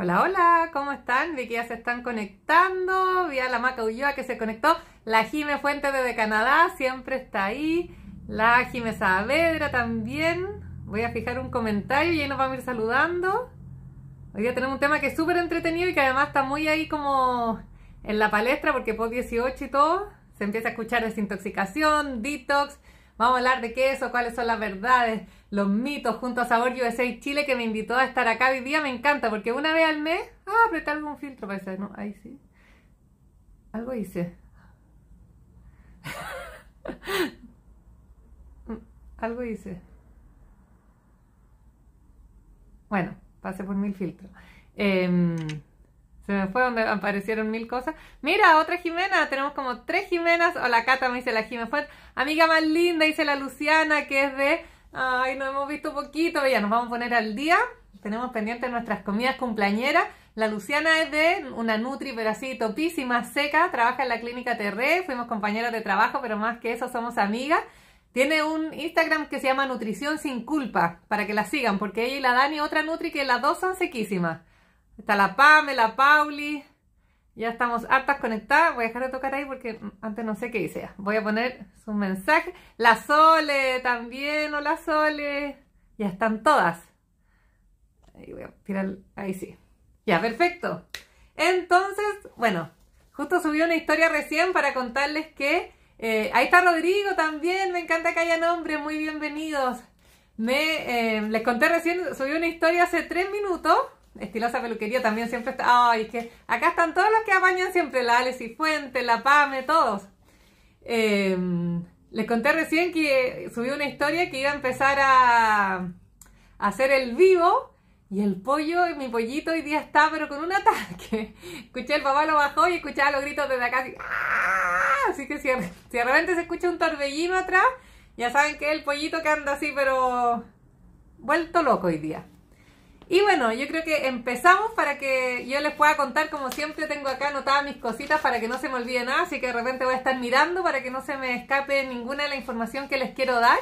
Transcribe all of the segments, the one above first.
Hola, hola, ¿cómo están? Vi que ya se están conectando. Vi a la Maca Ulloa que se conectó. La Jime Fuente desde Canadá siempre está ahí. La Jime Saavedra también. Voy a fijar un comentario y ahí nos vamos a ir saludando. Hoy día tenemos un tema que es súper entretenido y que además está muy ahí como en la palestra porque post 18 y todo. Se empieza a escuchar desintoxicación, detox. Vamos a hablar de qué eso, cuáles son las verdades los mitos junto a Sabor USA Chile que me invitó a estar acá hoy día. Me encanta porque una vez al mes, ah, apretar algún filtro, parece, ¿no? Ahí sí. Algo hice. algo hice. Bueno, pasé por mil filtros. Em, se me fue donde aparecieron mil cosas. Mira, otra Jimena. Tenemos como tres Jimenas. la Cata, me dice la Jimena. Amiga más linda, dice la Luciana, que es de Ay, nos hemos visto poquito, ya nos vamos a poner al día. Tenemos pendientes nuestras comidas cumpleañeras. La Luciana es de una Nutri, pero así topísima, seca. Trabaja en la clínica Terré. Fuimos compañeros de trabajo, pero más que eso somos amigas. Tiene un Instagram que se llama Nutrición Sin Culpa, para que la sigan, porque ella y la Dani, otra Nutri, que las dos son sequísimas. Está la Pame, la Pauli, ya estamos hartas conectadas. Voy a dejar de tocar ahí porque antes no sé qué hice. Voy a poner su mensaje. La Sole también. Hola Sole. Ya están todas. Ahí voy a tirar. Ahí sí. Ya, perfecto. Entonces, bueno, justo subí una historia recién para contarles que eh, ahí está Rodrigo también. Me encanta que haya nombre. Muy bienvenidos. Me, eh, les conté recién, subí una historia hace tres minutos Estilosa Peluquería también siempre está. Ay, es que acá están todos los que apañan siempre, la Alex y Fuente, la Pame, todos. Em, les conté recién que subí una historia que iba a empezar a, hacer el vivo y el pollo, mi pollito hoy día está pero con un ataque. Escuché el papá lo bajó y escuchaba los gritos de acá así. ¡ah! Así que si, si de repente se escucha un torbellino atrás, ya saben que el pollito que anda así pero vuelto loco hoy día. Y bueno, yo creo que empezamos para que yo les pueda contar, como siempre tengo acá anotadas mis cositas para que no se me olvide nada, así que de repente voy a estar mirando para que no se me escape ninguna de la información que les quiero dar.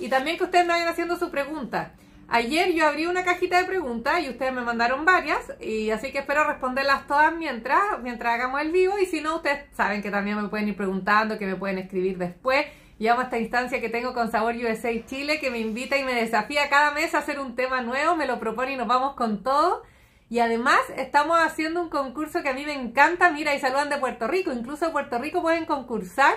Y también que ustedes me vayan haciendo su pregunta. Ayer yo abrí una cajita de preguntas y ustedes me mandaron varias, y así que espero responderlas todas mientras, mientras hagamos el vivo, y si no, ustedes saben que también me pueden ir preguntando, que me pueden escribir después y a esta instancia que tengo con Sabor USA Chile, que me invita y me desafía cada mes a hacer un tema nuevo, me lo propone y nos vamos con todo. Y además estamos haciendo un concurso que a mí me encanta, mira, y saludan de Puerto Rico, incluso Puerto Rico pueden concursar.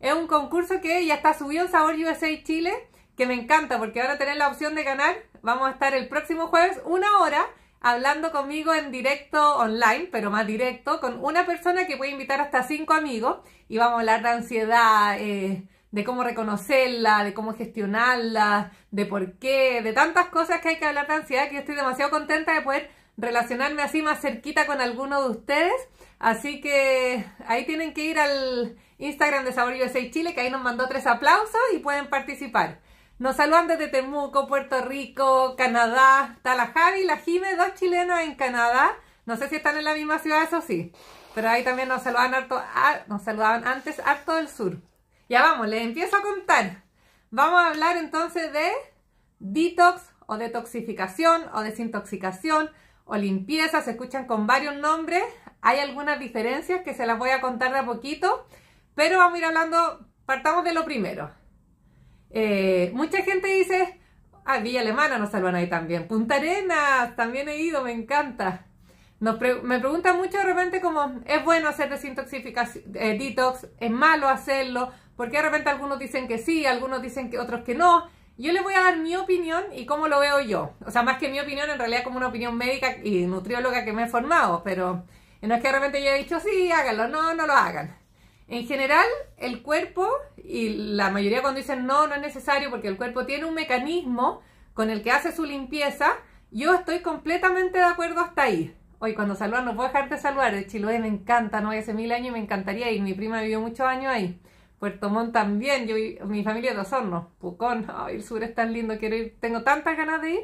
Es un concurso que ya está subido en Sabor USA Chile, que me encanta porque ahora tener la opción de ganar. Vamos a estar el próximo jueves una hora hablando conmigo en directo online, pero más directo, con una persona que puede invitar hasta cinco amigos y vamos a hablar de ansiedad, eh, de cómo reconocerla, de cómo gestionarla, de por qué, de tantas cosas que hay que hablar de ansiedad que yo estoy demasiado contenta de poder relacionarme así más cerquita con alguno de ustedes. Así que ahí tienen que ir al Instagram de Sabor USA Chile, que ahí nos mandó tres aplausos y pueden participar. Nos saludan desde Temuco, Puerto Rico, Canadá. Está la Jime, dos chilenos en Canadá. No sé si están en la misma ciudad, eso sí. Pero ahí también nos saludaban, harto, ah, nos saludaban antes harto del sur. Ya vamos, les empiezo a contar. Vamos a hablar entonces de detox o detoxificación o desintoxicación o limpieza, se escuchan con varios nombres. Hay algunas diferencias que se las voy a contar de a poquito, pero vamos a ir hablando, partamos de lo primero. Eh, mucha gente dice, a ah, Villa Alemana nos salvan ahí también, Punta Arenas, también he ido, me encanta. me preguntan mucho de repente como, ¿es bueno hacer desintoxicación, eh, detox? ¿Es malo hacerlo? porque de repente algunos dicen que sí, algunos dicen que otros que no. Yo les voy a dar mi opinión y cómo lo veo yo. O sea, más que mi opinión, en realidad como una opinión médica y nutrióloga que me he formado, pero no es que de repente yo he dicho, sí, háganlo, no, no lo hagan. En general, el cuerpo, y la mayoría cuando dicen no, no es necesario porque el cuerpo tiene un mecanismo con el que hace su limpieza, yo estoy completamente de acuerdo hasta ahí. Hoy cuando saludan, no puedo dejarte de saludar, de Chiloé me encanta, no voy hace mil años y me encantaría ir, mi prima vivió muchos años ahí. Puerto Montt también, yo, mi familia de Osorno, Pucón, el sur es tan lindo, quiero ir, tengo tantas ganas de ir.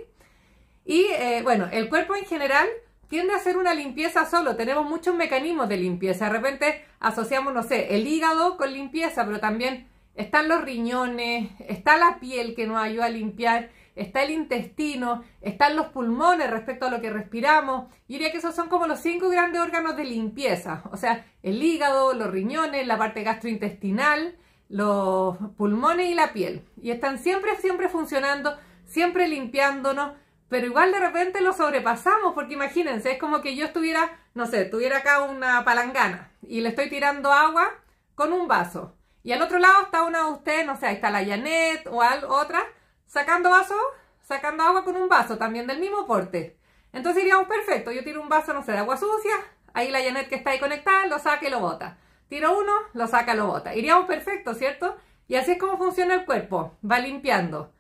Y eh, bueno, el cuerpo en general tiende a ser una limpieza solo, tenemos muchos mecanismos de limpieza, de repente asociamos, no sé, el hígado con limpieza, pero también están los riñones, está la piel que nos ayuda a limpiar, está el intestino, están los pulmones respecto a lo que respiramos. y diría que esos son como los cinco grandes órganos de limpieza, o sea, el hígado, los riñones, la parte gastrointestinal, los pulmones y la piel. Y están siempre, siempre funcionando, siempre limpiándonos, pero igual de repente lo sobrepasamos, porque imagínense, es como que yo estuviera, no sé, tuviera acá una palangana y le estoy tirando agua con un vaso. Y al otro lado está una de ustedes, no sé, está la Janet o al, otra, sacando vaso, sacando agua con un vaso también del mismo porte. Entonces iríamos perfecto, yo tiro un vaso, no sé, de agua sucia, ahí la Janet que está ahí conectada lo saca y lo bota. Tiro uno, lo saca, lo bota. Iríamos perfecto, ¿cierto? Y así es como funciona el cuerpo, va limpiando.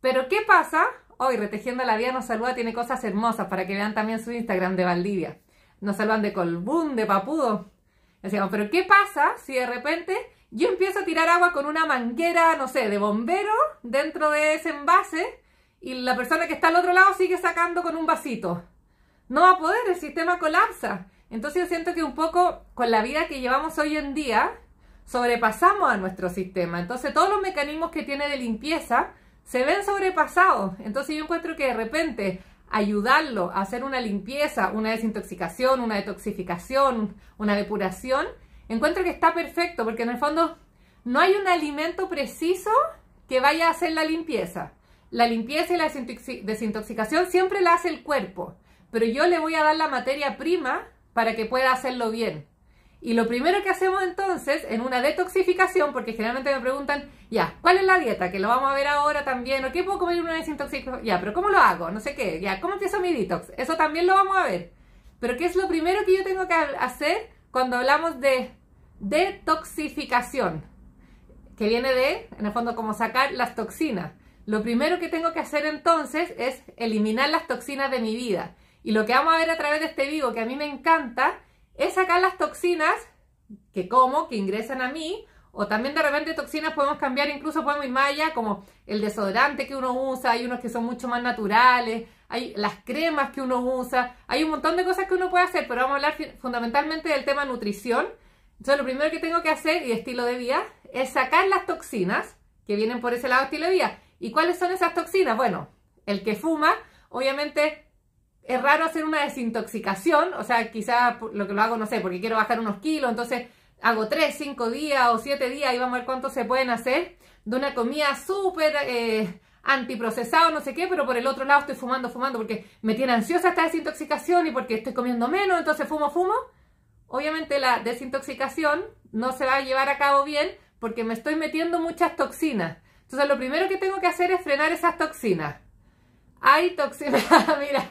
Pero ¿qué pasa? Hoy Retejiendo la Vida nos saluda, tiene cosas hermosas para que vean también su Instagram de Valdivia. Nos saludan de colbún, de papudo. Decíamos, pero ¿qué pasa si de repente yo empiezo a tirar agua con una manguera, no sé, de bombero dentro de ese envase y la persona que está al otro lado sigue sacando con un vasito. No va a poder, el sistema colapsa. Entonces yo siento que un poco con la vida que llevamos hoy en día, sobrepasamos a nuestro sistema. Entonces todos los mecanismos que tiene de limpieza se ven sobrepasados. Entonces yo encuentro que de repente ayudarlo a hacer una limpieza, una desintoxicación, una detoxificación, una depuración, Encuentro que está perfecto porque en el fondo no hay un alimento preciso que vaya a hacer la limpieza. La limpieza y la desintoxicación siempre la hace el cuerpo, pero yo le voy a dar la materia prima para que pueda hacerlo bien. Y lo primero que hacemos entonces en una detoxificación, porque generalmente me preguntan, ya, ¿cuál es la dieta? Que lo vamos a ver ahora también, o qué puedo comer en una desintoxicación, ya, pero ¿cómo lo hago? No sé qué, ya, ¿cómo empiezo mi detox? Eso también lo vamos a ver. Pero ¿qué es lo primero que yo tengo que hacer cuando hablamos de detoxificación, que viene de, en el fondo, como sacar las toxinas. Lo primero que tengo que hacer entonces es eliminar las toxinas de mi vida. Y lo que vamos a ver a través de este vivo, que a mí me encanta, es sacar las toxinas que como, que ingresan a mí, o también de repente toxinas podemos cambiar, incluso podemos ir más como el desodorante que uno usa, hay unos que son mucho más naturales, hay las cremas que uno usa, hay un montón de cosas que uno puede hacer, pero vamos a hablar fundamentalmente del tema nutrición. Entonces lo primero que tengo que hacer y estilo de vida es sacar las toxinas que vienen por ese lado estilo de vida. ¿Y cuáles son esas toxinas? Bueno, el que fuma, obviamente es raro hacer una desintoxicación, o sea, quizás lo que lo hago, no sé, porque quiero bajar unos kilos, entonces hago tres cinco días o siete días, y vamos a ver cuánto se pueden hacer, de una comida súper eh, antiprocesado, no sé qué, pero por el otro lado estoy fumando, fumando, porque me tiene ansiosa esta desintoxicación y porque estoy comiendo menos, entonces fumo, fumo. Obviamente la desintoxicación no se va a llevar a cabo bien porque me estoy metiendo muchas toxinas. Entonces lo primero que tengo que hacer es frenar esas toxinas. Hay toxinas, mira,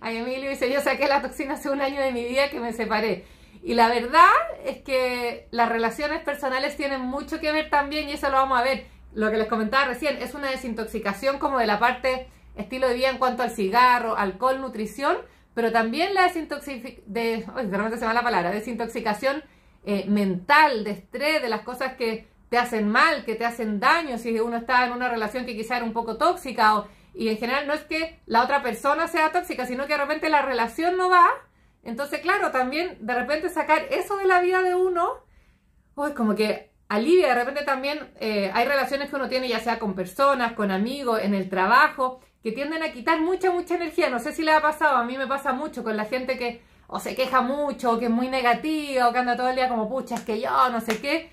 a Emilio dice, yo saqué la toxina hace un año de mi vida que me separé. Y la verdad es que las relaciones personales tienen mucho que ver también y eso lo vamos a ver lo que les comentaba recién, es una desintoxicación como de la parte estilo de vida en cuanto al cigarro, alcohol, nutrición, pero también la desintoxicación, de, se va la palabra, desintoxicación eh, mental, de estrés, de las cosas que te hacen mal, que te hacen daño, si uno está en una relación que quizá era un poco tóxica o, y en general no es que la otra persona sea tóxica, sino que realmente la relación no va. Entonces, claro, también de repente sacar eso de la vida de uno, pues como que alivia. De repente también eh, hay relaciones que uno tiene, ya sea con personas, con amigos, en el trabajo, que tienden a quitar mucha, mucha energía. No sé si le ha pasado, a mí me pasa mucho con la gente que o se queja mucho, o que es muy negativa, o que anda todo el día como, pucha, es que yo, no sé qué.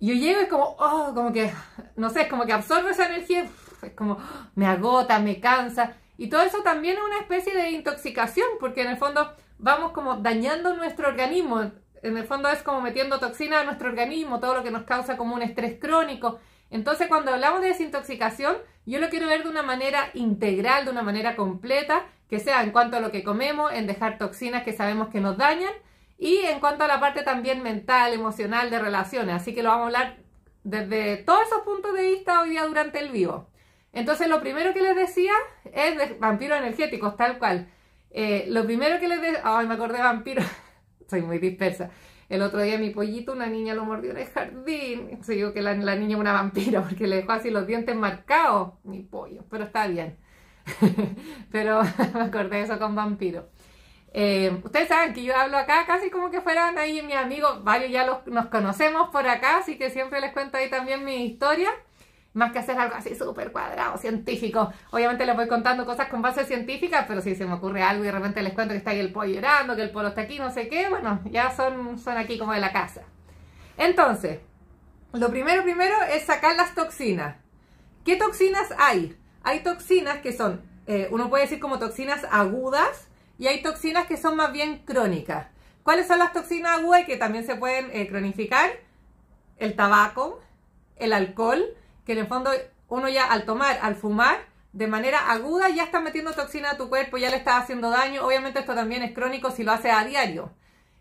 Yo llego y es como, oh, como que, no sé, es como que absorbe esa energía, es como, me agota, me cansa. Y todo eso también es una especie de intoxicación, porque en el fondo vamos como dañando nuestro organismo en el fondo es como metiendo toxinas a nuestro organismo, todo lo que nos causa como un estrés crónico. Entonces, cuando hablamos de desintoxicación, yo lo quiero ver de una manera integral, de una manera completa, que sea en cuanto a lo que comemos, en dejar toxinas que sabemos que nos dañan y en cuanto a la parte también mental, emocional, de relaciones. Así que lo vamos a hablar desde todos esos puntos de vista hoy día durante el vivo. Entonces, lo primero que les decía es de vampiros energéticos, tal cual. Eh, lo primero que les decía, ay, me acordé de vampiros. soy muy dispersa. El otro día mi pollito, una niña lo mordió en el jardín. Se dijo que la, niña es una vampira porque le dejó así los dientes marcados. Mi pollo, pero está bien. pero me acordé de eso con vampiro. Eh, ustedes saben que yo hablo acá casi como que fueran ahí mis amigos. Varios ya nos conocemos por acá, así que siempre les cuento ahí también mi historia más que hacer algo así súper cuadrado, científico. Obviamente les voy contando cosas con base científica, pero si se me ocurre algo y de repente les cuento que está ahí el pollo llorando, que el polo está aquí, no sé qué, bueno, ya son, son aquí como de la casa. Entonces, lo primero primero es sacar las toxinas. ¿Qué toxinas hay? Hay toxinas que son, eh, uno puede decir como toxinas agudas y hay toxinas que son más bien crónicas. ¿Cuáles son las toxinas agudas que también se pueden eh, cronificar? El tabaco, el alcohol, que en el fondo uno ya al tomar, al fumar, de manera aguda ya está metiendo toxina a tu cuerpo, ya le está haciendo daño. Obviamente esto también es crónico si lo hace a diario.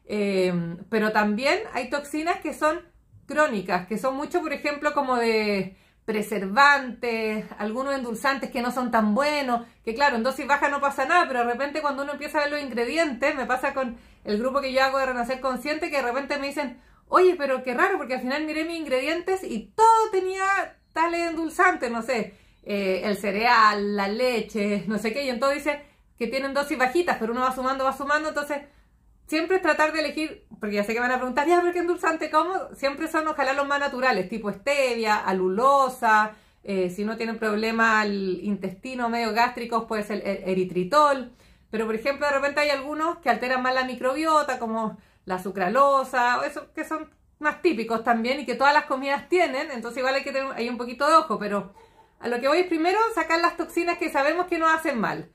Eh, pero también hay toxinas que son crónicas, que son mucho, por ejemplo, como de preservantes, algunos endulzantes que no son tan buenos, que claro, en dosis baja no pasa nada, pero de repente cuando uno empieza a ver los ingredientes, me pasa con el grupo que yo hago de Renacer Consciente, que de repente me dicen, oye, pero qué raro, porque al final miré mis ingredientes y todo tenía tales endulzante, no sé, eh, el cereal, la leche, no sé qué, y entonces dice que tienen dosis bajitas, pero uno va sumando, va sumando, entonces siempre es tratar de elegir, porque ya sé que van a preguntar, ya, pero qué endulzante cómo siempre son ojalá los más naturales, tipo stevia, alulosa, eh, si no tienen problema al intestino medio gástrico, puede ser e-, eritritol, pero por ejemplo de repente hay algunos que alteran más la microbiota, como la sucralosa, o eso que son más típicos también y que todas las comidas tienen, entonces igual hay que tener hay un poquito de ojo, pero a lo que voy es primero sacar las toxinas que sabemos que nos hacen mal.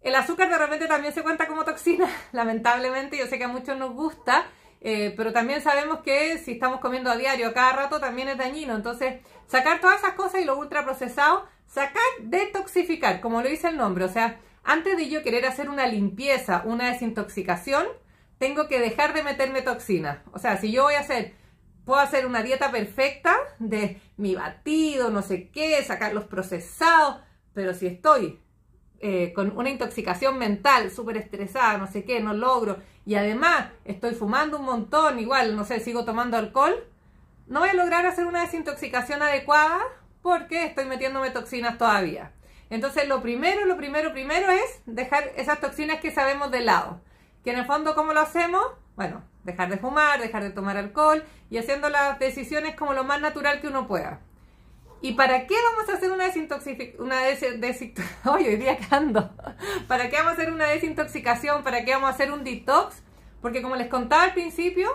El azúcar de repente también se cuenta como toxina, lamentablemente, yo sé que a muchos nos gusta, eh, pero también sabemos que si estamos comiendo a diario, a cada rato, también es dañino. Entonces, sacar todas esas cosas y lo ultraprocesado, sacar, detoxificar, como lo dice el nombre. O sea, antes de yo querer hacer una limpieza, una desintoxicación, tengo que dejar de meterme toxinas. O sea, si yo voy a hacer puedo hacer una dieta perfecta de mi batido, no sé qué, sacar los procesados, pero si estoy eh, con una intoxicación mental, súper estresada, no sé qué, no logro, y además estoy fumando un montón, igual, no sé, sigo tomando alcohol, no voy a lograr hacer una desintoxicación adecuada porque estoy metiéndome toxinas todavía. Entonces lo primero, lo primero, primero es dejar esas toxinas que sabemos de lado. Que en el fondo, ¿cómo lo hacemos? Bueno, Dejar de fumar, dejar de tomar alcohol y haciendo las decisiones como lo más natural que uno pueda. ¿Y para qué vamos a hacer una desintoxicación? Una ¿Para qué vamos a hacer una desintoxicación? ¿Para qué vamos a hacer un detox? Porque como les contaba al principio,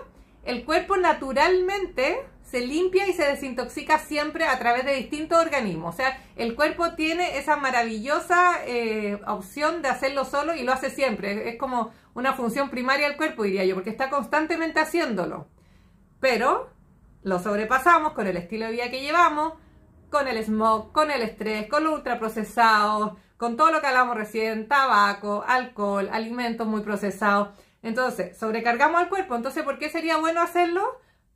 el cuerpo naturalmente se limpia y se desintoxica siempre a través de distintos organismos. O sea, el cuerpo tiene esa maravillosa eh, opción de hacerlo solo y lo hace siempre. Es como una función primaria del cuerpo, diría yo, porque está constantemente haciéndolo. Pero lo sobrepasamos con el estilo de vida que llevamos, con el smog, con el estrés, con los ultraprocesados, con todo lo que hablamos recién, tabaco, alcohol, alimentos muy procesados. Entonces, sobrecargamos al cuerpo. Entonces, ¿por qué sería bueno hacerlo?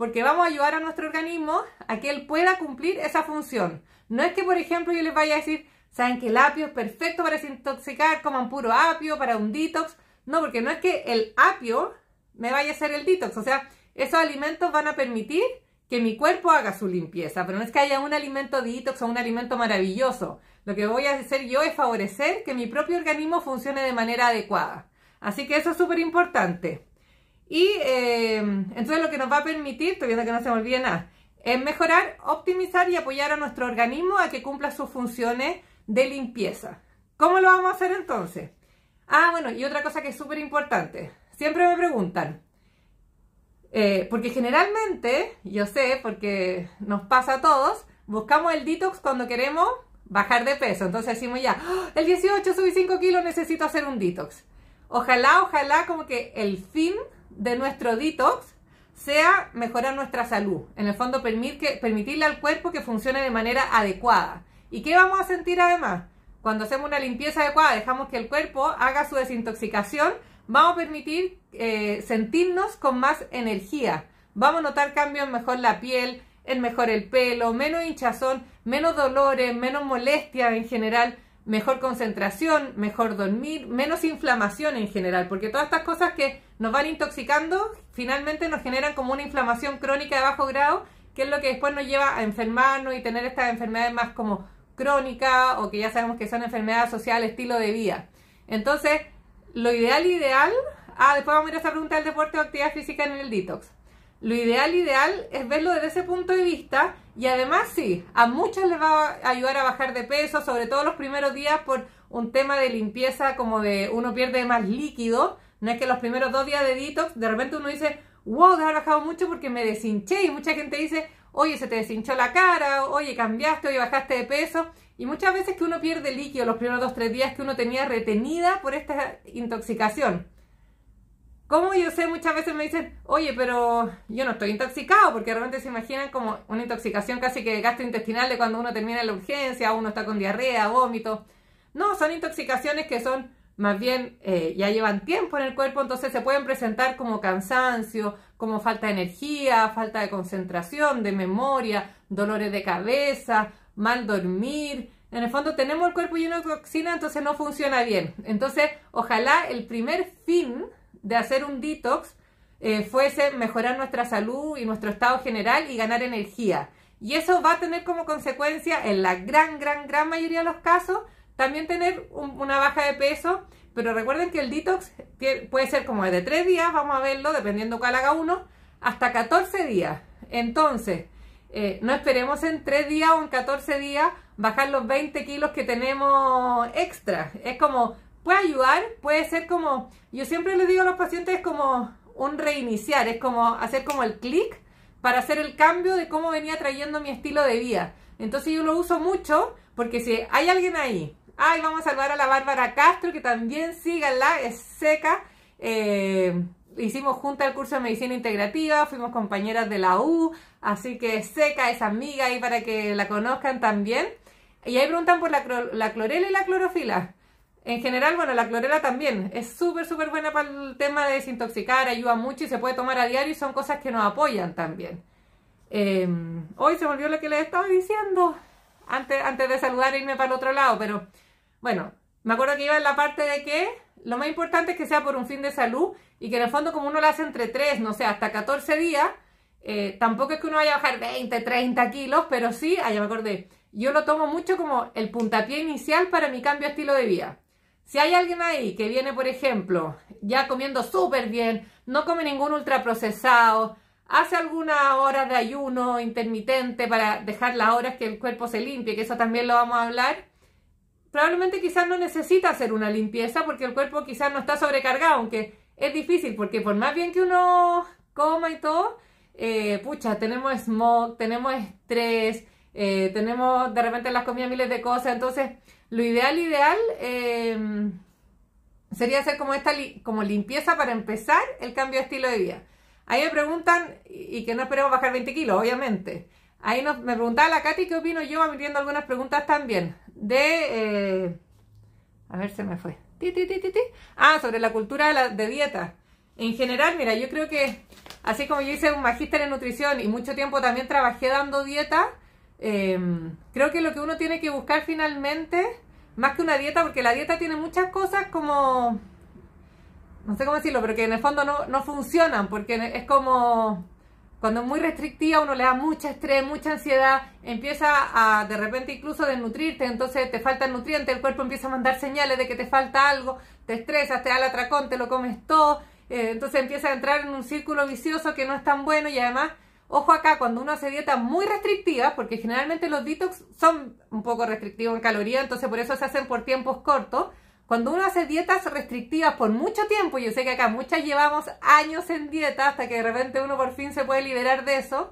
porque vamos a ayudar a nuestro organismo a que él pueda cumplir esa función. No es que, por ejemplo, yo les vaya a decir, saben que el apio es perfecto para desintoxicar, coman puro apio, para un detox. No, porque no es que el apio me vaya a hacer el detox. O sea, esos alimentos van a permitir que mi cuerpo haga su limpieza, pero no es que haya un alimento detox o un alimento maravilloso. Lo que voy a hacer yo es favorecer que mi propio organismo funcione de manera adecuada. Así que eso es súper importante. Y em, entonces lo que nos va a permitir, estoy viendo que no se me olvide nada, es mejorar, optimizar y apoyar a nuestro organismo a que cumpla sus funciones de limpieza. ¿Cómo lo vamos a hacer entonces? Ah, bueno, y otra cosa que es súper importante. Siempre me preguntan, eh, porque generalmente, yo sé, porque nos pasa a todos, buscamos el detox cuando queremos bajar de peso. Entonces decimos ya, ah, el 18 subí 5 kilos, necesito hacer un detox. Ojalá, ojalá como que el fin de nuestro detox sea mejorar nuestra salud. En el fondo, permitirle al cuerpo que funcione de manera adecuada. ¿Y qué vamos a sentir además? Cuando hacemos una limpieza adecuada, dejamos que el cuerpo haga su desintoxicación, vamos a permitir eh, sentirnos con más energía. Vamos a notar cambios en mejor la piel, en mejor el pelo, menos hinchazón, menos dolores, menos molestias en general mejor concentración, mejor dormir, menos inflamación en general, porque todas estas cosas que nos van intoxicando finalmente nos generan como una inflamación crónica de bajo grado, que es lo que después nos lleva a enfermarnos y tener estas enfermedades más como crónicas o que ya sabemos que son enfermedades sociales, estilo de vida. Entonces, lo ideal, ideal, ah, después vamos a ir a esa pregunta del deporte o actividad física en el detox. Lo ideal, ideal es verlo desde ese punto de vista y además sí, a muchos les va a ayudar a bajar de peso, sobre todo los primeros días por un tema de limpieza como de uno pierde más líquido. No es que los primeros dos días de detox de repente uno dice, wow, te has bajado mucho porque me deshinché y mucha gente dice, oye, se te deshinchó la cara, oye, cambiaste, oye, bajaste de peso. Y muchas veces que uno pierde líquido los primeros dos, tres días que uno tenía retenida por esta intoxicación. Como yo sé? Muchas veces me dicen, oye, pero yo no estoy intoxicado, porque realmente se imaginan como una intoxicación casi que gastrointestinal de cuando uno termina la urgencia, uno está con diarrea, vómito. No, son intoxicaciones que son más bien eh, ya llevan tiempo en el cuerpo, entonces se pueden presentar como cansancio, como falta de energía, falta de concentración, de memoria, dolores de cabeza, mal dormir, en el fondo tenemos el cuerpo lleno de toxina, entonces no funciona bien. Entonces, ojalá el primer fin de hacer un detox eh, fuese mejorar nuestra salud y nuestro estado general y ganar energía. Y eso va a tener como consecuencia, en la gran, gran, gran mayoría de los casos, también tener una baja de peso. Pero recuerden que el detox puede ser como de 3 días, vamos a verlo, dependiendo cuál haga uno, hasta 14 días. Entonces, eh, no esperemos en 3 días o en 14 días bajar los 20 kilos que tenemos extra. Es como puede ayudar, puede ser como, yo siempre le digo a los pacientes es como un reiniciar, es como hacer como el clic para hacer el cambio de cómo venía trayendo mi estilo de vida. Entonces yo lo uso mucho porque si hay alguien ahí, ay, vamos a salvar a la Bárbara Castro, que también síganla, es seca. Eh, hicimos junta el curso de medicina integrativa, fuimos compañeras de la U, así que es seca, es amiga ahí para que la conozcan también. Y ahí preguntan por la, la clorela y la clorofila. En general, bueno, la clorela también es súper, súper buena para el tema de desintoxicar, ayuda mucho y se puede tomar a diario y son cosas que nos apoyan también. Em, hoy se volvió lo que les estaba diciendo antes, antes de saludar e irme para el otro lado, pero bueno, me acuerdo que iba en la parte de que lo más importante es que sea por un fin de salud y que en el fondo como uno lo hace entre 3, no sé, hasta 14 días, eh, tampoco es que uno vaya a bajar 20, 30 kilos, pero sí, allá ah, me acordé, yo lo tomo mucho como el puntapié inicial para mi cambio de estilo de vida. Si hay alguien ahí que viene, por ejemplo, ya comiendo súper bien, no come ningún ultraprocesado, hace alguna hora de ayuno intermitente para dejar las horas que el cuerpo se limpie, que eso también lo vamos a hablar, probablemente quizás no necesita hacer una limpieza porque el cuerpo quizás no está sobrecargado, aunque es difícil porque por más bien que uno coma y todo, eh, pucha, tenemos smog, tenemos estrés, eh, tenemos de repente las comidas miles de cosas, entonces lo ideal, ideal em, sería hacer como esta como limpieza para empezar el cambio de estilo de vida. Ahí me preguntan, y que no esperemos bajar 20 kilos, obviamente. Ahí nos, me preguntaba la Katy qué opino yo, viendo algunas preguntas también. De. Eh, a ver, se me fue. ah, sobre la cultura de, de dieta. En general, mira, yo creo que así como yo hice un magíster en nutrición y mucho tiempo también trabajé dando dieta, eh, creo que lo que uno tiene que buscar finalmente, más que una dieta, porque la dieta tiene muchas cosas como, no sé cómo decirlo, pero que en el fondo no, funcionan, porque e, es como, cuando es muy restrictiva uno le da mucha estrés, mucha ansiedad, empieza a de repente incluso desnutrirte, entonces te falta el nutriente, el cuerpo empieza a mandar señales de que te falta algo, te estresas, te da el atracón, te lo comes todo, eh, entonces empieza a entrar en un círculo vicioso que no es tan bueno y además Ojo acá, cuando uno hace dietas muy restrictivas, porque generalmente los detox son un poco restrictivos en calorías, entonces por eso se hacen por tiempos cortos. Cuando uno hace dietas restrictivas por mucho tiempo, yo sé que acá muchas llevamos años en dieta hasta que de repente uno por fin se puede liberar de eso.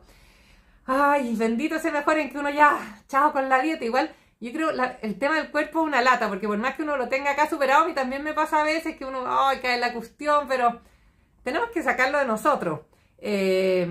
Ay, bendito ese mejor en que uno ya, chao con la dieta. Igual, yo creo el tema del cuerpo es una lata, porque por más que uno lo tenga acá superado, a mí también me pasa a veces que uno, ay, cae en la cuestión, pero tenemos que sacarlo de nosotros. Eh,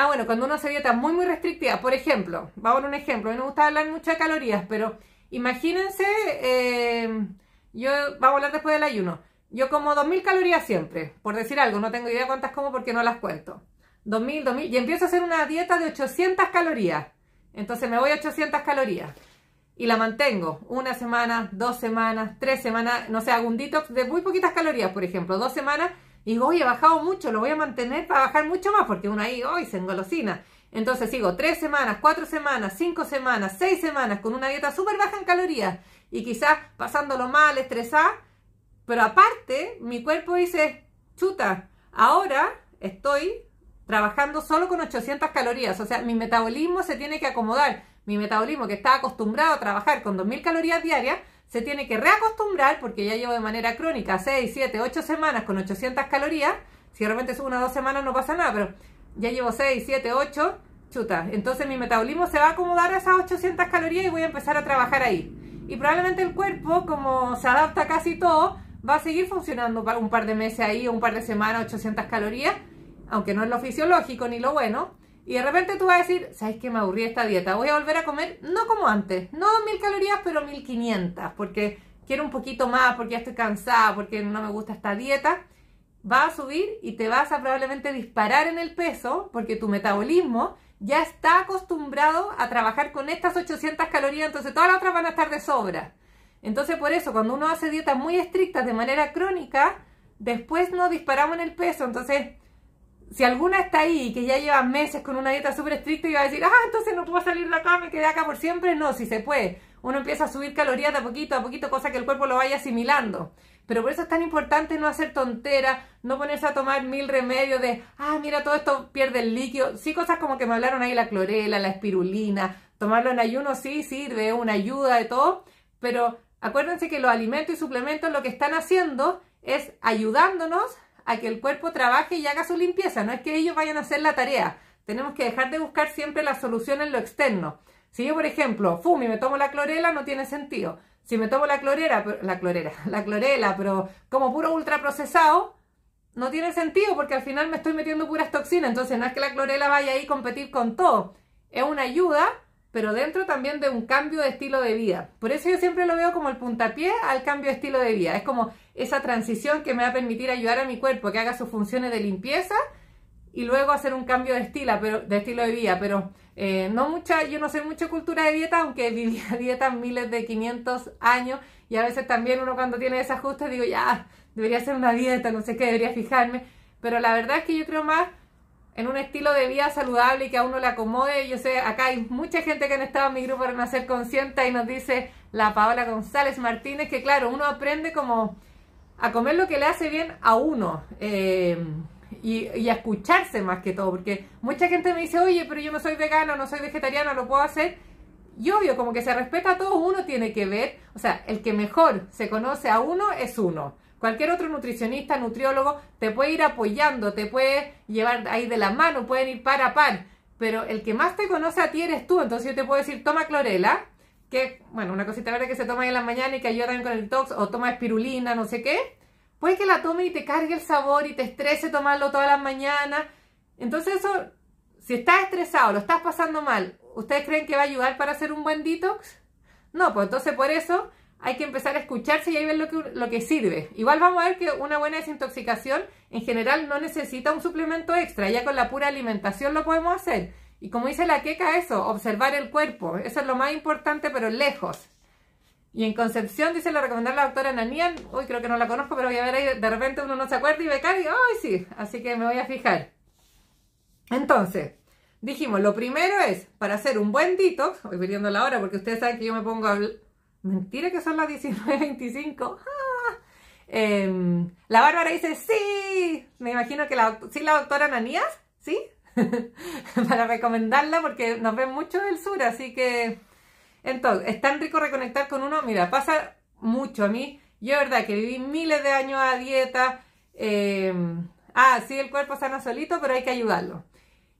Ah, bueno, cuando uno hace dieta muy, muy restrictiva, por ejemplo, vamos a un ejemplo, a mí me gusta hablar mucho de calorías, pero imagínense, eh, yo, vamos a hablar después del ayuno, yo como 2.000 calorías siempre, por decir algo, no tengo idea cuántas como porque no las cuento. 2.000, 2.000, y empiezo a hacer una dieta de 800 calorías. Entonces me voy a 800 calorías y la mantengo una semana, dos semanas, tres semanas, no sé, hago un detox de muy poquitas calorías, por ejemplo, dos semanas y digo, hoy he bajado mucho, lo voy a mantener para bajar mucho más, porque uno ahí, hoy se engolosina. Entonces sigo tres semanas, cuatro semanas, cinco semanas, seis semanas con una dieta súper baja en calorías y quizás pasándolo mal, estresada. Pero aparte, mi cuerpo dice, chuta, ahora estoy trabajando solo con 800 calorías. O sea, mi metabolismo se tiene que acomodar. Mi metabolismo que está acostumbrado a trabajar con 2000 calorías diarias, se tiene que reacostumbrar, porque ya llevo de manera crónica 6, 7, 8 semanas con 800 calorías, si realmente es una o dos semanas no pasa nada, pero ya llevo 6, 7, 8, chuta, entonces mi metabolismo se va a acomodar a esas 800 calorías y voy a empezar a trabajar ahí. Y probablemente el cuerpo, como se adapta casi todo, va a seguir funcionando para un par de meses ahí, un par de semanas, 800 calorías, aunque no es lo fisiológico ni lo bueno, y de repente tú vas a decir, ¿sabes qué? Me aburrí esta dieta. Voy a volver a comer, no como antes, no 2000 calorías, pero 1500, porque quiero un poquito más, porque ya estoy cansada, porque no me gusta esta dieta. Va a subir y te vas a probablemente disparar en el peso, porque tu metabolismo ya está acostumbrado a trabajar con estas 800 calorías, entonces todas las otras van a estar de sobra. Entonces, por eso, cuando uno hace dietas muy estrictas de manera crónica, después no disparamos en el peso. Entonces, si alguna está ahí y que ya lleva meses con una dieta súper estricta y va a decir, ah, entonces no puedo salir de acá, me quedé acá por siempre, no, si se puede. Uno empieza a subir calorías de a poquito a poquito, cosa que el cuerpo lo vaya asimilando. Pero por eso es tan importante no hacer tonteras, no ponerse a tomar mil remedios de, ah, mira, todo esto pierde el líquido. Sí, cosas como que me hablaron ahí, la clorela, la espirulina, tomarlo en ayuno sí sirve, una ayuda de todo, pero acuérdense que los alimentos y suplementos lo que están haciendo es ayudándonos a que el cuerpo trabaje y haga su limpieza, no es que ellos vayan a hacer la tarea. Tenemos que dejar de buscar siempre la solución en lo externo. Si yo, por ejemplo, fumo y me tomo la clorela, no tiene sentido. Si me tomo la clorera, la clorera, la clorela, pero como puro ultraprocesado, no tiene sentido porque al final me estoy metiendo puras toxinas. Entonces no es que la clorela vaya ahí a competir con todo. Es una ayuda pero dentro también de un cambio de estilo de vida. Por eso yo siempre lo veo como el puntapié al cambio de estilo de vida. Es como esa transición que me va a permitir ayudar a mi cuerpo que haga sus funciones de limpieza y luego hacer un cambio de estilo, pero, de, estilo de vida. Pero eh, no mucha, yo no sé mucha cultura de dieta, aunque vivía dietas miles de 500 años y a veces también uno cuando tiene desajustes digo, ya, debería hacer una dieta, no sé qué, debería fijarme. Pero la verdad es que yo creo más en un estilo de vida saludable y que a uno le acomode. Yo sé, acá hay mucha gente que han estado en mi grupo para Renacer Consciente y nos dice la Paola González Martínez que claro, uno aprende como a comer lo que le hace bien a uno eh, y, y, a escucharse más que todo, porque mucha gente me dice, oye, pero yo no soy vegano, no soy vegetariano, lo puedo hacer. Y obvio, como que se respeta a todos, uno tiene que ver, o sea, el que mejor se conoce a uno es uno. Cualquier otro nutricionista, nutriólogo, te puede ir apoyando, te puede llevar ahí de la mano, pueden ir par a par. Pero el que más te conoce a ti eres tú. Entonces yo te puedo decir, toma clorela, que, bueno, una cosita verde que se toma en la mañana y que ayuda también con el tox, o toma espirulina, no sé qué. Puede que la tome y te cargue el sabor y te estrese tomarlo todas las mañanas. Entonces eso, si estás estresado, lo estás pasando mal, ¿ustedes creen que va a ayudar para hacer un buen detox? No, pues entonces por eso hay que empezar a escucharse y ahí ver lo que, sirve. Igual vamos a ver que una buena desintoxicación en general no necesita un suplemento extra, ya con la pura alimentación lo podemos hacer. Y como dice la queca, eso, observar el cuerpo, eso es lo más importante, pero lejos. Y en Concepción, dice, la recomendar la doctora Nanian, uy, creo que no la conozco, pero voy a ver ahí, de repente uno no se acuerda y ve cae y, ay, sí, así que me voy a fijar. Entonces, dijimos, lo primero es, para hacer un buen detox, voy perdiendo la hora porque ustedes saben que yo me pongo a Mentira que son las 19.25. Em, la Bárbara dice, sí, me imagino que la, sí, la doctora Ananías, ¿sí? Para recomendarla porque nos ven mucho del sur, así que... Entonces, es tan rico reconectar con uno, mira, pasa mucho a mí. Yo, verdad, que viví miles de años a dieta. Em, ah, sí, el cuerpo sana solito, pero hay que ayudarlo.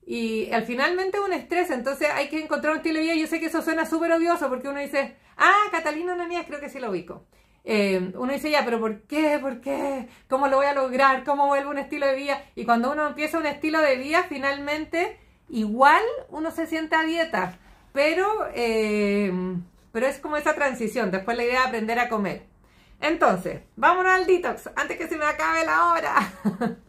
Y al finalmente un estrés, entonces hay que encontrar un estilo de vida. Yo sé que eso suena súper odioso porque uno dice, ah, Catalina Nanías creo que sí lo ubico. Eh, uno dice, ya, pero ¿por qué? ¿Por qué? ¿Cómo lo voy a lograr? ¿Cómo vuelvo un estilo de vida? Y cuando uno empieza un estilo de vida, finalmente igual uno se siente a dieta, pero, eh, pero es como esa transición. Después la idea de aprender a comer. Entonces, vámonos al detox antes que se me acabe la hora.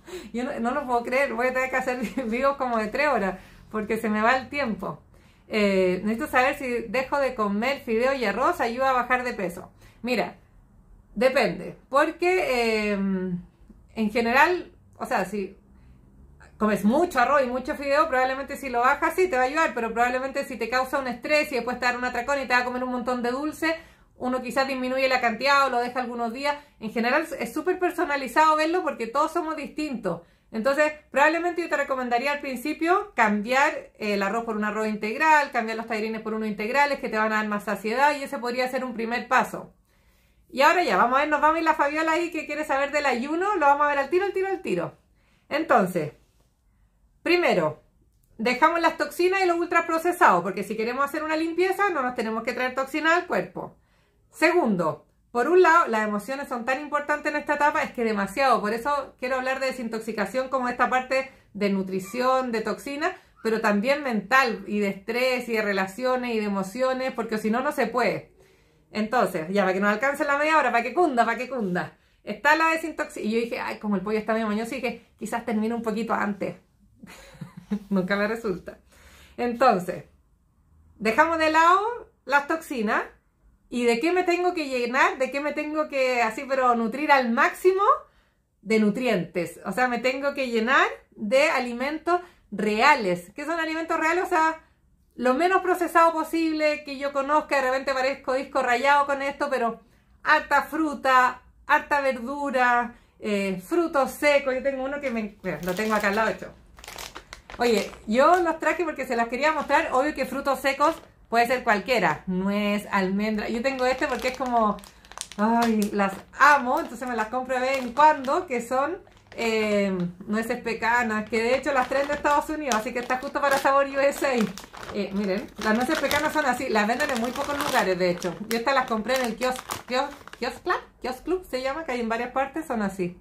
Yo no, lo puedo creer, voy a tener que hacer vivos como de tres horas porque se me va el tiempo. Eh, necesito saber si dejo de comer fideo y arroz ayuda a bajar de peso. Mira, depende, porque em, en general, o sea, si comes mucho arroz y mucho fideo, probablemente si lo bajas sí te va a ayudar, pero probablemente si te causa un estrés y después te da un atracón y te va a comer un montón de dulce, uno quizás disminuye la cantidad o lo deja algunos días. En general es súper personalizado verlo porque todos somos distintos. Entonces, probablemente yo te recomendaría al principio cambiar eh, el arroz por un arroz integral, cambiar los tallarines por unos integrales que te van a dar más saciedad y ese podría ser un primer paso. Y ahora ya, vamos a ver, nos vamos a ir la Fabiola ahí que quiere saber del ayuno, lo vamos a ver al tiro, al tiro, al tiro. Entonces, primero, dejamos las toxinas y los ultraprocesados, porque si queremos hacer una limpieza no nos tenemos que traer toxina al cuerpo. Segundo, por un lado, las emociones son tan importantes en esta etapa, es que demasiado. Por eso quiero hablar de desintoxicación como esta parte de nutrición, de toxina, pero también mental y de estrés y de relaciones y de emociones, porque si no, no se puede. Entonces, ya para que nos alcance la media hora, para que cunda, para que cunda. Está la desintoxicación. Y yo dije, ay, como el pollo está medio mañoso, dije, quizás termine un poquito antes. Nunca me resulta. Entonces, dejamos de lado las toxinas ¿Y de qué me tengo que llenar? ¿De qué me tengo que, así, pero nutrir al máximo? De nutrientes. O sea, me tengo que llenar de alimentos reales. ¿Qué son alimentos reales? O sea, lo menos procesado posible que yo conozca. De repente parezco disco rayado con esto, pero harta fruta, harta verdura, eh, frutos secos. Yo tengo uno que me... lo tengo acá al lado hecho. Oye, yo los traje porque se las quería mostrar. Obvio que frutos secos Puede ser cualquiera, nuez, almendra. Yo tengo este porque es como, ay, las amo, entonces me las compro de vez en cuando, que son eh, nueces pecanas, que de hecho las traen de Estados Unidos, así que está justo para sabor USA. Eh, miren, las nueces pecanas son así, las venden en muy pocos lugares, de hecho. Yo estas las compré en el kiosk, kiosk, club, club se llama, que hay en varias partes, son así.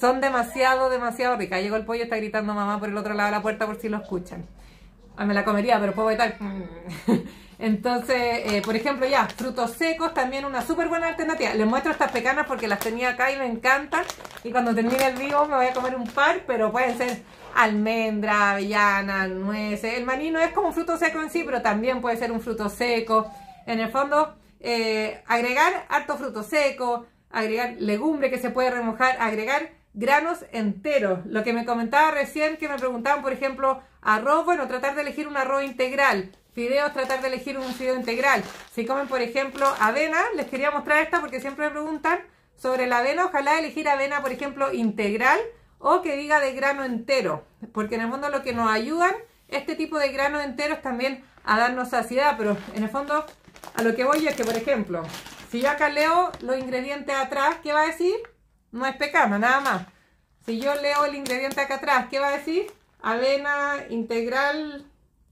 Son demasiado, demasiado ricas. Llegó el pollo, está gritando mamá por el otro lado de la puerta por si lo escuchan. Ah, me la comería, pero puedo estar... Entonces, eh, por ejemplo, ya, frutos secos, también una súper buena alternativa. Les muestro estas pecanas porque las tenía acá y me encantan. Y cuando termine el vivo me voy a comer un par, pero pueden ser almendra, avellana, nueces. El maní no es como un fruto seco en sí, pero también puede ser un fruto seco. En el fondo, eh, agregar harto fruto seco, agregar legumbre que se puede remojar, agregar granos enteros. Lo que me comentaba recién, que me preguntaban, por ejemplo, arroz, bueno, tratar de elegir un arroz integral. Fideos, tratar de elegir un fideo integral. Si comen, por ejemplo, avena, les quería mostrar esta porque siempre me preguntan sobre la avena. Ojalá elegir avena, por ejemplo, integral o que diga de grano entero. Porque en el fondo lo que nos ayudan este tipo de granos enteros también a darnos saciedad. Pero en el fondo a lo que voy es que, por ejemplo, si yo acá leo los ingredientes atrás, ¿qué va a decir? No es pecado, nada más. Si yo leo el ingrediente acá atrás, ¿qué va a decir? Avena integral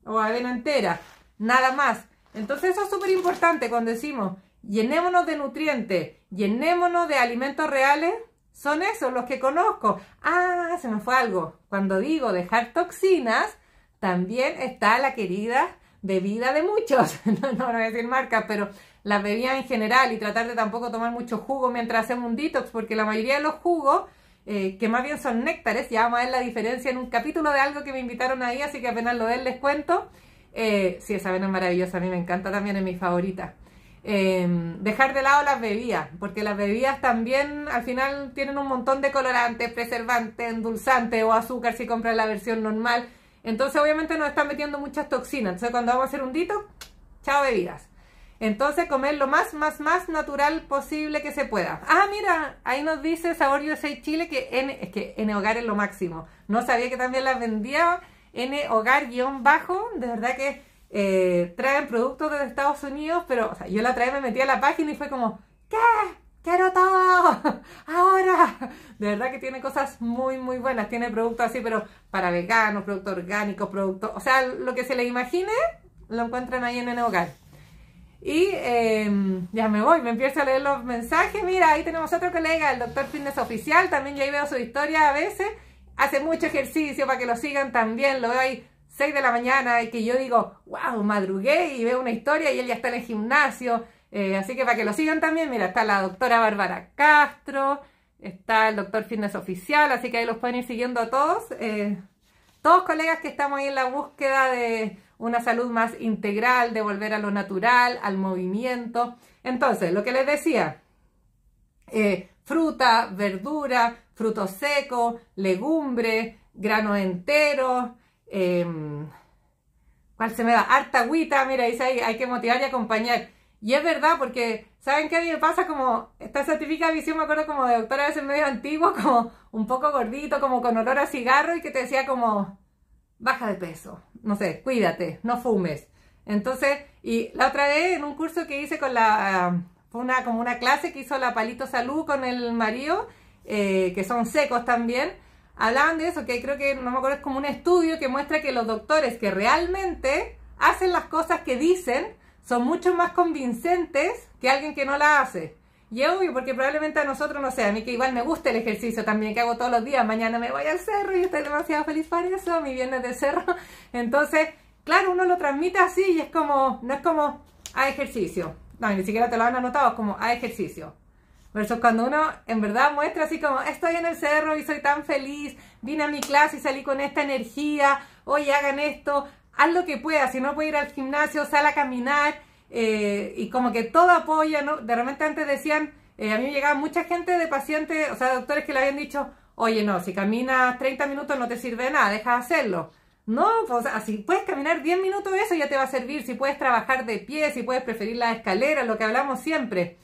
o avena entera, nada más. Entonces eso es súper importante cuando decimos, llenémonos de nutrientes, llenémonos de alimentos reales, son esos los que conozco. Ah, se me fue algo. Cuando digo dejar toxinas, también está la querida bebida de muchos, no, no, no voy a decir marca, pero las bebidas en general y tratar de tampoco tomar mucho jugo mientras hacemos un detox, porque la mayoría de los jugos, eh, que más bien son néctares, ya vamos a ver la diferencia en un capítulo de algo que me invitaron ahí, así que apenas lo den les cuento. si eh, sí, esa vena es maravillosa, a mí me encanta también, es mi favorita. Em, dejar de lado las bebidas, porque las bebidas también al final tienen un montón de colorantes, preservantes, endulzantes o azúcar si compras la versión normal. Entonces obviamente nos están metiendo muchas toxinas. Entonces cuando vamos a hacer un detox, chao bebidas. Entonces comer lo más, más, más natural posible que se pueda. Ah, mira, ahí nos dice Sabor USA Chile que N, es que Hogar es lo máximo. No sabía que también las vendía N Hogar guión bajo. De verdad que eh, traen productos de Estados Unidos, pero yo la traía, me metí a la página y fue como, ¿qué? quiero todo ahora. De verdad que tiene cosas muy, muy buenas. Tiene productos así, pero para veganos, productos orgánicos, productos, o sea, lo que se le imagine, lo encuentran ahí en N hogar. Y em, ya me voy, me empiezo a leer los mensajes. Mira, ahí tenemos otro colega, el doctor Fitness Oficial. También yo ahí veo su historia a veces. Hace mucho ejercicio para que lo sigan también. Lo veo ahí 6 de la mañana y que yo digo, wow, madrugué y veo una historia y él ya está en el gimnasio. Eh, así que para que lo sigan también, mira, está la doctora Bárbara Castro, está el doctor Fitness Oficial, así que ahí los pueden ir siguiendo a todos. Eh, todos colegas que estamos ahí en la búsqueda de una salud más integral, de volver a lo natural, al movimiento. Entonces, lo que les decía, eh, fruta, verdura, fruto seco, legumbre, grano entero, em, ¿cuál se me da? Harta agüita, mira, dice hay, hay que motivar y acompañar. Y es verdad, porque, ¿saben qué a mí me pasa? Como, esta certifica visión, me acuerdo como de doctora de ese medio antiguo, como un poco gordito, como con olor a cigarro, y que te decía como, baja de peso, no sé, cuídate, no fumes. Entonces, y la otra vez en un curso que hice con la, fue una, como una clase que hizo la Palito Salud con el marido, eh, que son secos también, hablaban de eso, que creo que, no me acuerdo, es como un estudio que muestra que los doctores que realmente hacen las cosas que dicen son mucho más convincentes que alguien que no la hace. Y porque probablemente a nosotros, no sé, a mí que igual me gusta el ejercicio también, que hago todos los días, mañana me voy al cerro y estoy demasiado feliz para eso, mi viernes de cerro. Entonces, claro, uno lo transmite así y es como, no es como a ejercicio. No, ni siquiera te lo han anotado, es como a ejercicio. Versus cuando uno en verdad muestra así como, estoy en el cerro y soy tan feliz, vine a mi clase y salí con esta energía, hoy hagan esto, haz lo que puedas, si no puedes ir al gimnasio, sal a caminar, eh, y como que todo apoya, ¿no? De repente antes decían, eh, a mí me llegaba mucha gente de pacientes, o sea, doctores que le habían dicho, oye, no, si caminas 30 minutos no te sirve de nada, deja de hacerlo. No, pues si puedes caminar 10 minutos eso ya te va a servir, si puedes trabajar de pie, si puedes preferir la escalera, lo que hablamos siempre.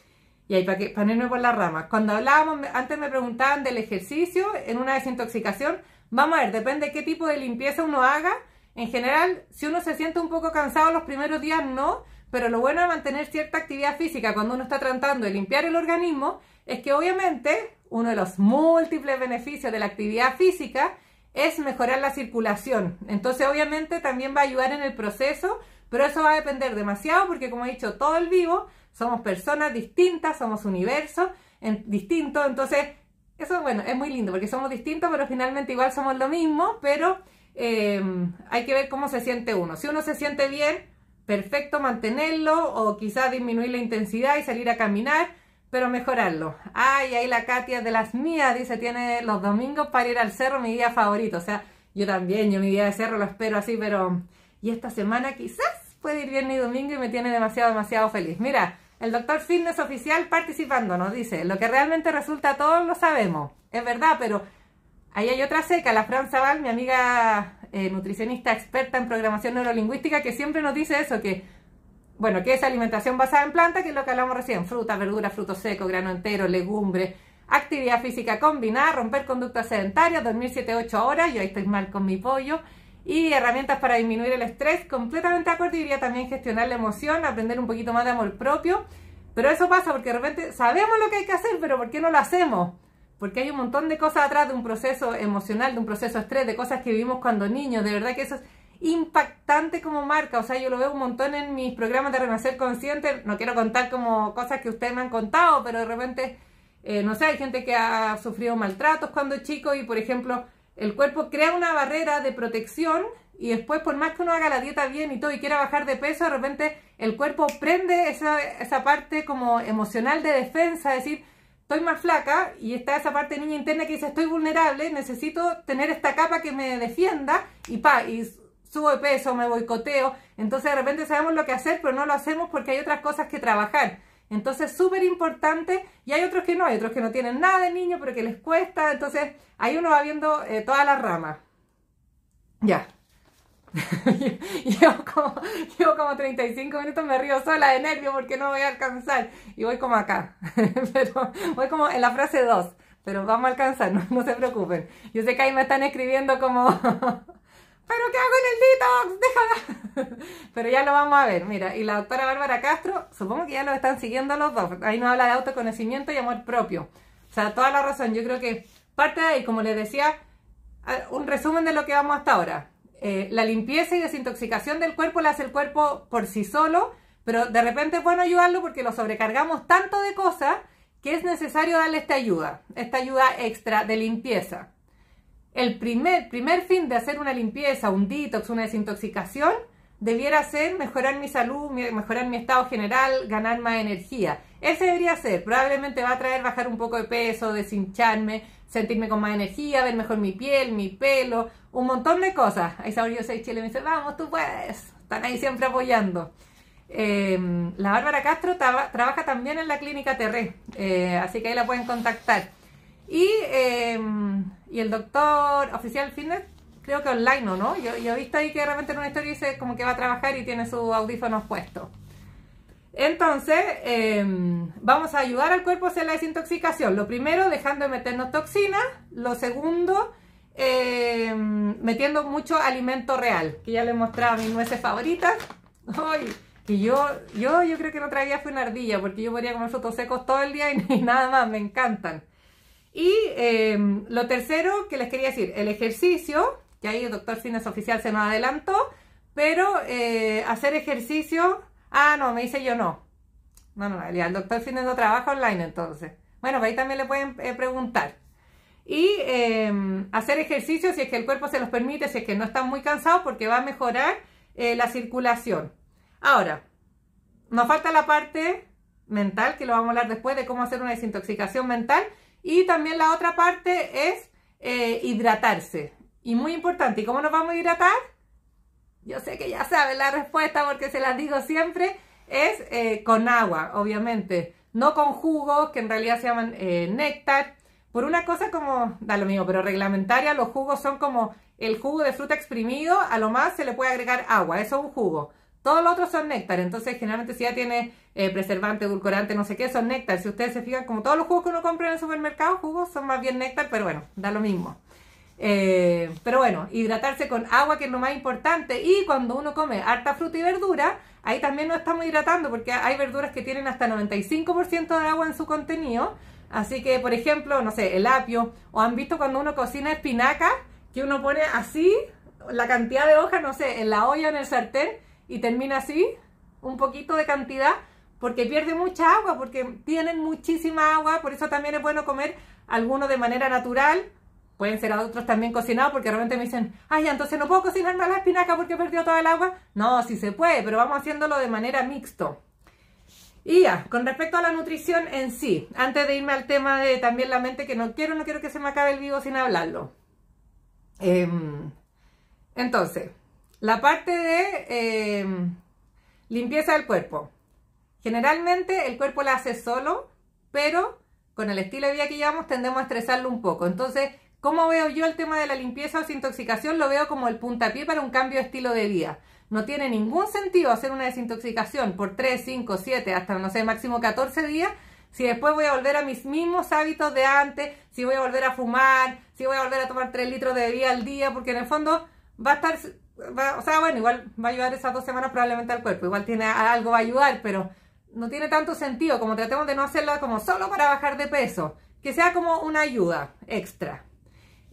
Y ahí, para, que, para por las ramas, cuando hablábamos, antes me preguntaban del ejercicio en una desintoxicación, vamos a ver, depende de qué tipo de limpieza uno haga. En general, si uno se siente un poco cansado los primeros días, no, pero lo bueno de mantener cierta actividad física cuando uno está tratando de limpiar el organismo es que obviamente uno de los múltiples beneficios de la actividad física es mejorar la circulación. Entonces obviamente también va a ayudar en el proceso, pero eso va a depender demasiado porque como he dicho, todo el vivo somos personas distintas, somos universos en, distintos, entonces eso bueno, es muy lindo porque somos distintos, pero finalmente igual somos lo mismo, pero eh, hay que ver cómo se siente uno. Si uno se siente bien, perfecto mantenerlo o quizás disminuir la intensidad y salir a caminar, pero mejorarlo. Ay, ahí la Katia de las mías dice, tiene los domingos para ir al cerro, mi día favorito. O sea, yo también, yo mi día de cerro lo espero así, pero... Y esta semana quizás puede ir viernes y domingo y me tiene demasiado, demasiado feliz. Mira, el doctor Fitness Oficial participando nos dice, lo que realmente resulta todos lo sabemos. Es verdad, pero ahí hay otra seca, la Fran Zaval, mi amiga eh, nutricionista experta en programación neurolingüística, que siempre nos dice eso, que, bueno, que es alimentación basada en plantas, que es lo que hablamos recién, fruta verdura fruto seco grano entero, legumbre, actividad física combinada, romper conductas sedentarias, dormir 7-8 horas, yo ahí estoy mal con mi pollo, y herramientas para disminuir el estrés, completamente de acuerdo, y diría también gestionar la emoción, aprender un poquito más de amor propio, pero eso pasa porque de repente sabemos lo que hay que hacer, pero ¿por qué no lo hacemos? Porque hay un montón de cosas atrás de un proceso emocional, de un proceso estrés, de cosas que vivimos cuando niños. De verdad que eso es impactante como marca. O sea, yo lo veo un montón en mis programas de Renacer Consciente. No quiero contar como cosas que ustedes me han contado, pero de repente, eh, no sé, hay gente que ha sufrido maltratos cuando chico y, por ejemplo, el cuerpo crea una barrera de protección y después, por más que uno haga la dieta bien y todo y quiera bajar de peso, de repente el cuerpo prende esa, esa parte como emocional de defensa, es decir, estoy más flaca y está esa parte niña interna que dice estoy vulnerable, necesito tener esta capa que me defienda y pa, y subo de peso, me boicoteo. Entonces de repente sabemos lo que hacer, pero no lo hacemos porque hay otras cosas que trabajar. Entonces, súper importante. Y hay otros que no, hay otros que no tienen nada de niño, pero que les cuesta. Entonces, ahí uno va viendo eh, todas las ramas. Ya. llevo, como, 35 minutos, me río sola de nervio porque no voy a alcanzar. Y voy como acá, pero voy como en la frase 2, pero vamos a alcanzar, no, se preocupen. Yo sé que ahí me están escribiendo como, ¿pero qué hago en el detox? Déjala. Pero ya lo vamos a ver, mira. Y la doctora Bárbara Castro, supongo que ya lo están siguiendo los dos. Ahí nos habla de autoconocimiento y amor propio. O sea, toda la razón. Yo creo que parte de ahí, como les decía, un resumen de lo que vamos hasta ahora eh, la limpieza y desintoxicación del cuerpo la hace el cuerpo por sí solo, pero de repente es bueno ayudarlo porque lo sobrecargamos tanto de cosas que es necesario darle esta ayuda, esta ayuda extra de limpieza. El primer, primer fin de hacer una limpieza, un detox, una desintoxicación, debiera ser mejorar mi salud, mejorar mi estado general, ganar más energía. Ese debería ser. Probablemente va a traer bajar un poco de peso, deshincharme, sentirme con más energía, ver mejor mi piel, mi pelo, un montón de cosas. Ahí Saurio seis Chile me dice, vamos, tú puedes. Están ahí siempre apoyando. Eh, la Bárbara Castro trabaja también en la clínica Terré, eh, así que ahí la pueden contactar. Y, eh, y el doctor oficial Fitness creo que online no. Yo, he visto ahí que realmente en una historia dice como que va a trabajar y tiene sus audífonos puestos. Entonces, em, vamos a ayudar al cuerpo a hacer la desintoxicación. Lo primero, dejando de meternos toxinas. Lo segundo, em, metiendo mucho alimento real, que ya les he mostrado mis nueces favoritas. Ay, que yo, yo, yo creo que no traía fue una ardilla, porque yo podría comer frutos secos todo el día y, nada más, me encantan. Y em, lo tercero que les quería decir, el ejercicio, que ahí el doctor Cines oficial se nos adelantó, pero eh, hacer ejercicio, ah, no, me dice yo no. No, no, el doctor Cines no trabaja online entonces. Bueno, ahí también le pueden eh, preguntar. Y em, hacer ejercicio si es que el cuerpo se los permite, si es que no están muy cansados, porque va a mejorar eh, la circulación. Ahora, nos falta la parte mental, que lo vamos a hablar después de cómo hacer una desintoxicación mental. Y también la otra parte es hidratarse. Y muy importante, ¿y cómo nos vamos a hidratar? Yo sé que ya saben la respuesta porque se las digo siempre, es eh, con agua, obviamente. No con jugos, que en realidad se llaman eh, néctar. Por una cosa como, da lo mismo, pero reglamentaria, los jugos son como el jugo de fruta exprimido, a lo más se le puede agregar agua, eso es un jugo. Todos los otros son néctar, entonces generalmente si ya tiene eh, preservante, edulcorante, no sé qué, son néctar. Si ustedes se fijan, como todos los jugos que uno compra en el supermercado, jugos son más bien néctar, pero bueno, da lo mismo. Eh, pero bueno, hidratarse con agua, que es lo más importante. Y cuando uno come harta fruta y verdura, ahí también nos estamos hidratando, porque hay verduras que tienen hasta 95% de agua en su contenido. Así que, por ejemplo, no sé, el apio, o han visto cuando uno cocina espinaca, que uno pone así la cantidad de hojas, no sé, en la olla, en el sartén, y termina así, un poquito de cantidad, porque pierde mucha agua, porque tienen muchísima agua, por eso también es bueno comer alguno de manera natural, Pueden ser otros también cocinados porque realmente me dicen, ay, entonces no puedo cocinar más la espinaca porque perdido toda el agua. No, sí se puede, pero vamos haciéndolo de manera mixto. Y ya, con respecto a la nutrición en sí, antes de irme al tema de también la mente, que no quiero, no quiero que se me acabe el vivo sin hablarlo. Em, entonces, la parte de em, limpieza del cuerpo. Generalmente el cuerpo la hace solo, pero con el estilo de vida que llevamos tendemos a estresarlo un poco. Entonces, ¿Cómo veo yo el tema de la limpieza o desintoxicación? Lo veo como el puntapié para un cambio de estilo de vida. No tiene ningún sentido hacer una desintoxicación por 3, 5, 7, hasta no sé, máximo 14 días, si después voy a volver a mis mismos hábitos de antes, si voy a volver a fumar, si voy a volver a tomar 3 litros de bebida al día, porque en el fondo va a estar, o sea, bueno, igual va a ayudar esas dos semanas probablemente al cuerpo, igual tiene algo va a ayudar, pero no tiene tanto sentido, como tratemos de no hacerlo como solo para bajar de peso, que sea como una ayuda extra.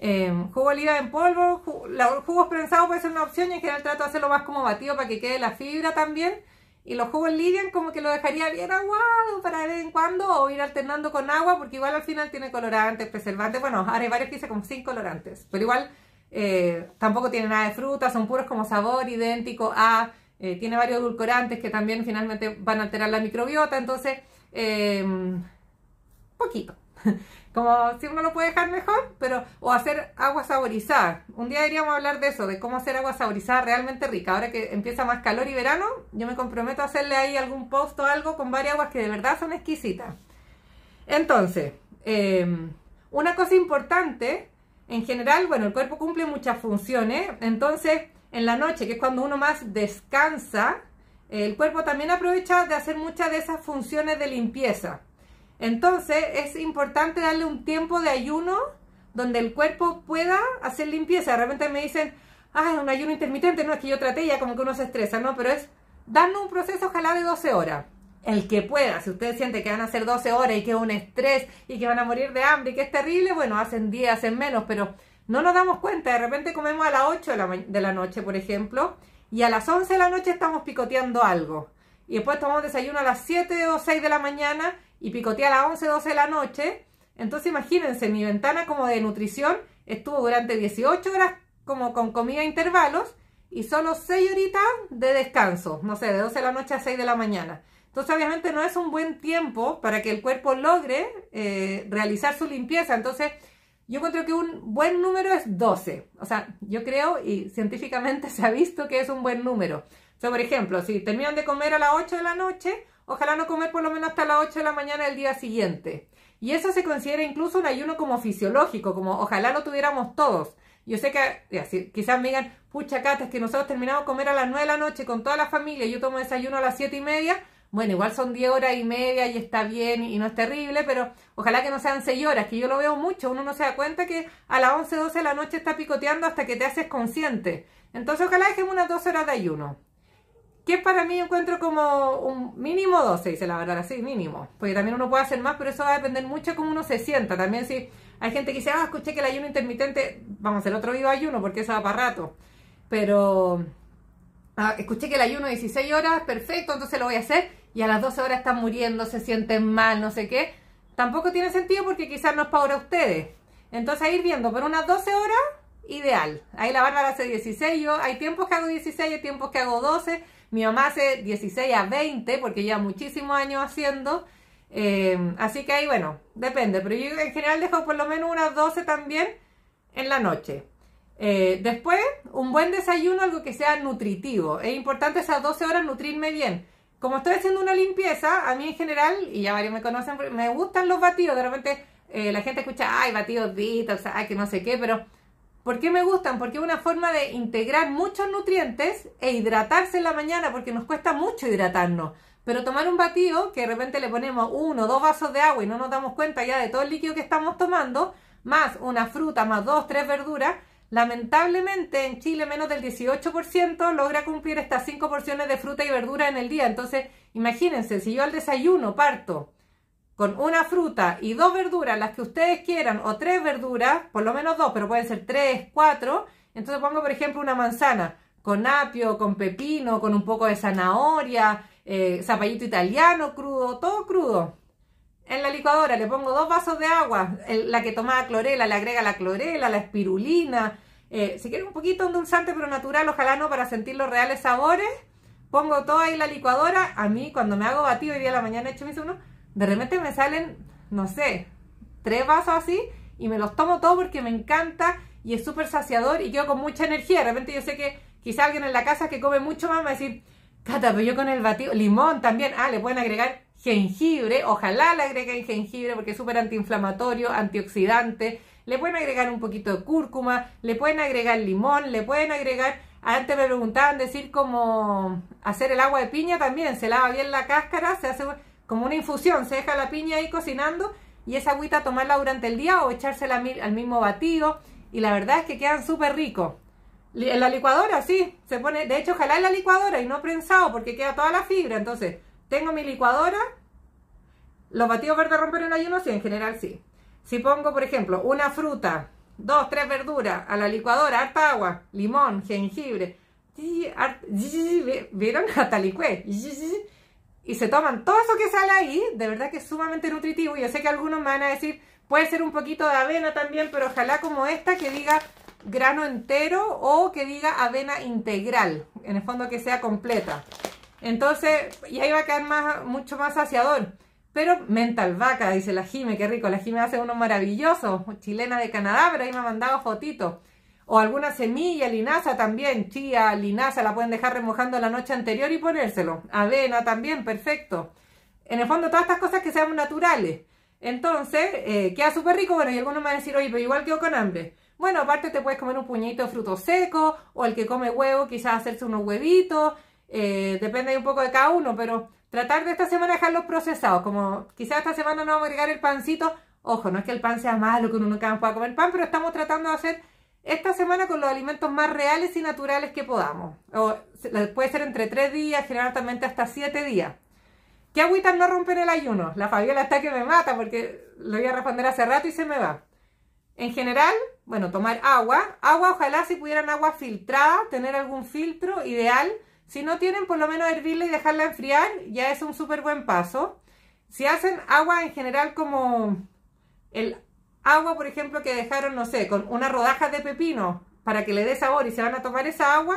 Em, jugo en polvo, jugo, jugos prensados puede ser una opción y en general trato de hacerlo más como batido para que quede la fibra también. Y los jugos lidian como que lo dejaría bien aguado para de vez en cuando o ir alternando con agua porque igual al final tiene colorantes, preservantes. Bueno, ahora hay varios que hice como sin colorantes, pero igual eh, tampoco tiene nada de fruta, son puros como sabor idéntico a... Eh, tiene varios edulcorantes que también finalmente van a alterar la microbiota, entonces, em, poquito. Como si uno lo puede dejar mejor, pero o hacer agua saborizada. Un día iríamos a hablar de eso, de cómo hacer agua saborizada realmente rica. Ahora que empieza más calor y verano, yo me comprometo a hacerle ahí algún post o algo con varias aguas que de verdad son exquisitas. Entonces, em, una cosa importante, en general, bueno, el cuerpo cumple muchas funciones, entonces en la noche, que es cuando uno más descansa, el cuerpo también aprovecha de hacer muchas de esas funciones de limpieza. Entonces es importante darle un tiempo de ayuno donde el cuerpo pueda hacer limpieza. De repente me dicen, ah, es un ayuno intermitente, no es que yo traté ya como que uno se estresa, ¿no? Pero es darnos un proceso ojalá de 12 horas. El que pueda, si ustedes sienten que van a hacer 12 horas y que es un estrés y que van a morir de hambre y que es terrible, bueno, hacen 10, hacen menos, pero no nos damos cuenta. De repente comemos a las 8 de la, de la noche, por ejemplo, y a las 11 de la noche estamos picoteando algo y después tomamos desayuno a las 7 o 6 de la mañana y picotea a las 11, 12 de la noche. Entonces imagínense, mi ventana como de nutrición estuvo durante 18 horas como con comida a intervalos y solo 6 horitas de descanso, no sé, de 12 de la noche a 6 de la mañana. Entonces obviamente no es un buen tiempo para que el cuerpo logre eh, realizar su limpieza. Entonces yo encuentro que un buen número es 12. O sea, yo creo y científicamente se ha visto que es un buen número sea, por ejemplo, si terminan de comer a las 8 de la noche, ojalá no comer por lo menos hasta las 8 de la mañana del día siguiente. Y eso se considera incluso un ayuno como fisiológico, como ojalá lo tuviéramos todos. Yo sé que quizás me digan, pucha Cata, es que nosotros terminamos de comer a las 9 de la noche con toda la familia, y yo tomo desayuno a las 7 y media. Bueno, igual son 10 horas y media y está bien y no es terrible, pero ojalá que no sean 6 horas, que yo lo veo mucho. Uno no se da cuenta que a las 11, 12 de la noche está picoteando hasta que te haces consciente. Entonces, ojalá dejemos unas 2 horas de ayuno que para mí encuentro como un mínimo 12, dice la verdad, sí, mínimo. Porque también uno puede hacer más, pero eso va a depender mucho de cómo uno se sienta. También si hay gente que dice, ah, escuché que el ayuno intermitente, vamos, el otro vivo ayuno, porque eso va para rato. Pero ah, escuché que el ayuno 16 horas, perfecto, entonces lo voy a hacer. Y a las 12 horas están muriendo, se sienten mal, no sé qué. Tampoco tiene sentido porque quizás no es para ustedes. Entonces a ir viendo, por unas 12 horas, ideal. Ahí la Bárbara hace 16, yo hay tiempos que hago 16, hay tiempos que hago 12 mi mamá hace 16 a 20 porque lleva muchísimos años haciendo. Em, así que ahí, bueno, depende. Pero yo en general dejo por lo menos unas 12 también en la noche. Eh, después, un buen desayuno, algo que sea nutritivo. Es importante esas 12 horas nutrirme bien. Como estoy haciendo una limpieza, a mí en general, y ya varios me conocen, me gustan los batidos. De repente eh, la gente escucha, ay, batidos ay, que no sé qué, pero ¿Por qué me gustan? Porque es una forma de integrar muchos nutrientes e hidratarse en la mañana, porque nos cuesta mucho hidratarnos. Pero tomar un batido, que de repente le ponemos uno o dos vasos de agua y no nos damos cuenta ya de todo el líquido que estamos tomando, más una fruta, más dos, tres verduras, lamentablemente en Chile menos del 18% logra cumplir estas cinco porciones de fruta y verdura en el día. Entonces, imagínense, si yo al desayuno parto con una fruta y dos verduras, las que ustedes quieran, o tres verduras, por lo menos dos, pero pueden ser tres, cuatro. Entonces pongo, por ejemplo, una manzana con apio, con pepino, con un poco de zanahoria, eh, zapallito italiano crudo, todo crudo. En la licuadora le pongo dos vasos de agua, la que tomaba clorela, le agrega la clorela, la espirulina. Eh, si quieren un poquito dulzante, pero natural, ojalá no para sentir los reales sabores. Pongo todo ahí en la licuadora. A mí cuando me hago batido hoy día a la mañana he hecho mis uno de repente me salen, no sé, tres vasos así y me los tomo todos porque me encanta y es súper saciador y quedo con mucha energía. De repente yo sé que quizá alguien en la casa que come mucho más va a decir, Cata, pero yo con el batido, limón también, ah, le pueden agregar jengibre, ojalá le agreguen jengibre porque es súper antiinflamatorio, antioxidante, le pueden agregar un poquito de cúrcuma, le pueden agregar limón, le pueden agregar, antes me preguntaban decir cómo hacer el agua de piña también, se lava bien la cáscara, se hace como una infusión, se deja la piña ahí cocinando y esa agüita tomarla durante el día o echársela al mismo batido y la verdad es que quedan súper ricos. En la licuadora, sí, se pone, de hecho, ojalá en la licuadora y no prensado porque queda toda la fibra. Entonces, tengo mi licuadora, los batidos verdes romper el ayuno, sí, en general sí. Si pongo, por ejemplo, una fruta, dos, tres verduras a la licuadora, harta agua, limón, jengibre, ¿vieron? Hasta licué y se toman todo eso que sale ahí, de verdad que es sumamente nutritivo. Yo sé que algunos me van a decir, puede ser un poquito de avena también, pero ojalá como esta que diga grano entero o que diga avena integral, en el fondo que sea completa. Entonces, y ahí va a quedar más, mucho más saciador. Pero mental vaca, dice la Jime, qué rico. La Jime hace uno maravilloso, chilena de Canadá, pero ahí me ha mandado fotito. O alguna semilla, linaza también, chía, linaza, la pueden dejar remojando la noche anterior y ponérselo. Avena también, perfecto. En el fondo, todas estas cosas que sean naturales. Entonces, eh, queda súper rico. Bueno, y algunos me van a decir, oye, pero igual quedo con hambre. Bueno, aparte te puedes comer un puñito de fruto seco, o el que come huevo, quizás hacerse unos huevitos. Eh, depende un poco de cada uno, pero tratar de esta semana dejarlos procesados. Como quizás esta semana no vamos a agregar el pancito. Ojo, no es que el pan sea malo, que uno nunca pueda comer pan, pero estamos tratando de hacer esta semana con los alimentos más reales y naturales que podamos. puede ser entre 3 días, generalmente hasta 7 días. ¿Qué agüitas no rompen el ayuno? La Fabiola está que me mata porque lo voy a responder hace rato y se me va. En general, bueno, tomar agua. Agua, ojalá si pudieran agua filtrada, tener algún filtro ideal. Si no tienen, por lo menos hervirla y dejarla enfriar, ya es un súper buen paso. Si hacen agua en general como el agua, por ejemplo, que dejaron, no sé, con una rodaja de pepino para que le dé sabor y se van a tomar esa agua,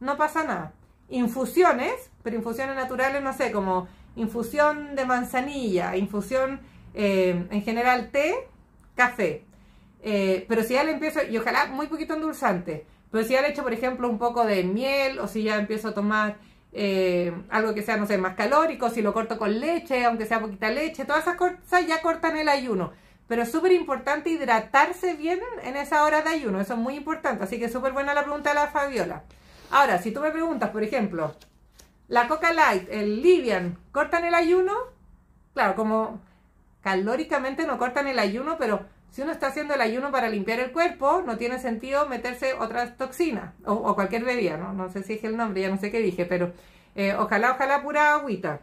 no pasa nada. Infusiones, pero infusiones naturales, no sé, como infusión de manzanilla, infusión eh, en general té, café. Eh, pero si ya le empiezo, y ojalá muy poquito endulzante, pero si ya le echo, por ejemplo, un poco de miel, o si ya empiezo a tomar eh, algo que sea, no sé, más calórico, si lo corto con leche, aunque sea poquita leche, todas esas cosas ya cortan el ayuno. Pero es súper importante hidratarse bien en esa hora de ayuno, eso es muy importante. Así que súper buena la pregunta de la Fabiola. Ahora, si tú me preguntas, por ejemplo, la Coca Light, el Livian, ¿cortan el ayuno? Claro, como calóricamente no cortan el ayuno, pero si uno está haciendo el ayuno para limpiar el cuerpo, no tiene sentido meterse otras toxinas o, cualquier bebida, ¿no? No sé si es el nombre, ya no sé qué dije, pero eh, ojalá, ojalá pura agüita.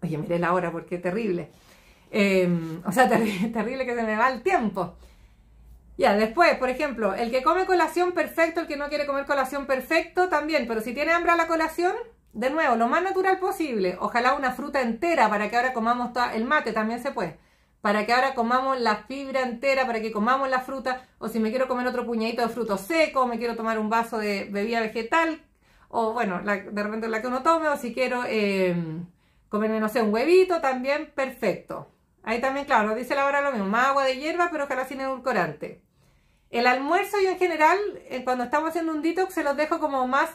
Oye, mire la hora porque es terrible. Em, o sea, terrible, que se me va el tiempo. Ya, después, por ejemplo, el que come colación perfecto, el que no quiere comer colación perfecto también, pero si tiene hambre a la colación, de nuevo, lo más natural posible. Ojalá una fruta entera para que ahora comamos el mate también se puede. Para que ahora comamos la fibra entera, para que comamos la fruta, o si me quiero comer otro puñadito de fruto seco, me quiero tomar un vaso de bebida vegetal, o bueno, de repente la que uno tome, o si quiero eh, comerme, no sé, un huevito, también perfecto. Ahí también, claro, dice la hora lo mismo, más agua de hierba, pero ojalá sin edulcorante. El almuerzo yo en general, eh, cuando estamos haciendo un detox, se los dejo como más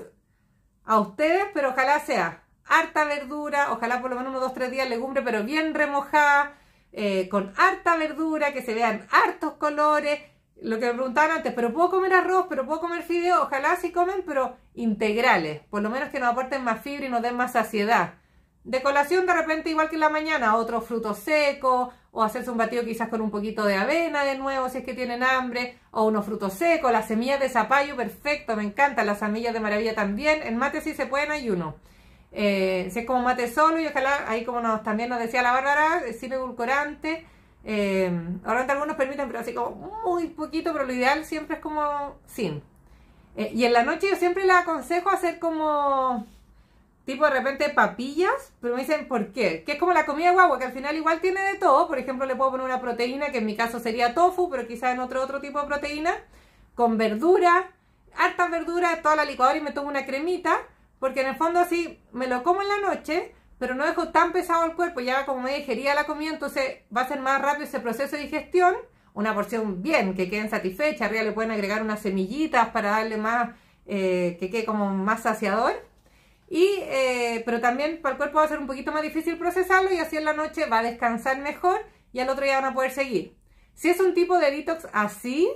a ustedes, pero ojalá sea harta verdura, ojalá por lo menos unos 2-3 días legumbre, pero bien remojada, eh, con harta verdura, que se vean hartos colores. Lo que me preguntaban antes, pero puedo comer arroz, pero puedo comer fideo, ojalá sí comen, pero integrales, por lo menos que nos aporten más fibra y nos den más saciedad. De colación de repente igual que en la mañana, otro fruto seco, o hacerse un batido quizás con un poquito de avena de nuevo si es que tienen hambre o unos frutos secos, las semillas de zapallo, perfecto, me encantan las semillas de maravilla también, en mate sí se pueden ayuno. Eh, si es como mate solo y ojalá, ahí como nos, también nos decía la Bárbara, eh, sin edulcorante, eh, ahora algunos permiten, pero así como muy poquito, pero lo ideal siempre es como sin. Eh, y en la noche yo siempre le aconsejo hacer como tipo de repente papillas, pero me dicen por qué. Que es como la comida guagua, que al final igual tiene de todo. Por ejemplo, le puedo poner una proteína, que en mi caso sería tofu, pero quizás en otro otro tipo de proteína, con verdura, hartas verduras, toda la licuadora y me tomo una cremita, porque en el fondo así me lo como en la noche, pero no dejo tan pesado el cuerpo, ya como me digería la comida, entonces va a ser más rápido ese proceso de digestión. Una porción bien, que queden satisfechas, arriba le pueden agregar unas semillitas para darle más, eh, que quede como más saciador y, eh, pero también para el cuerpo va a ser un poquito más difícil procesarlo y así en la noche va a descansar mejor y al otro día van a poder seguir. Si es un tipo de detox así,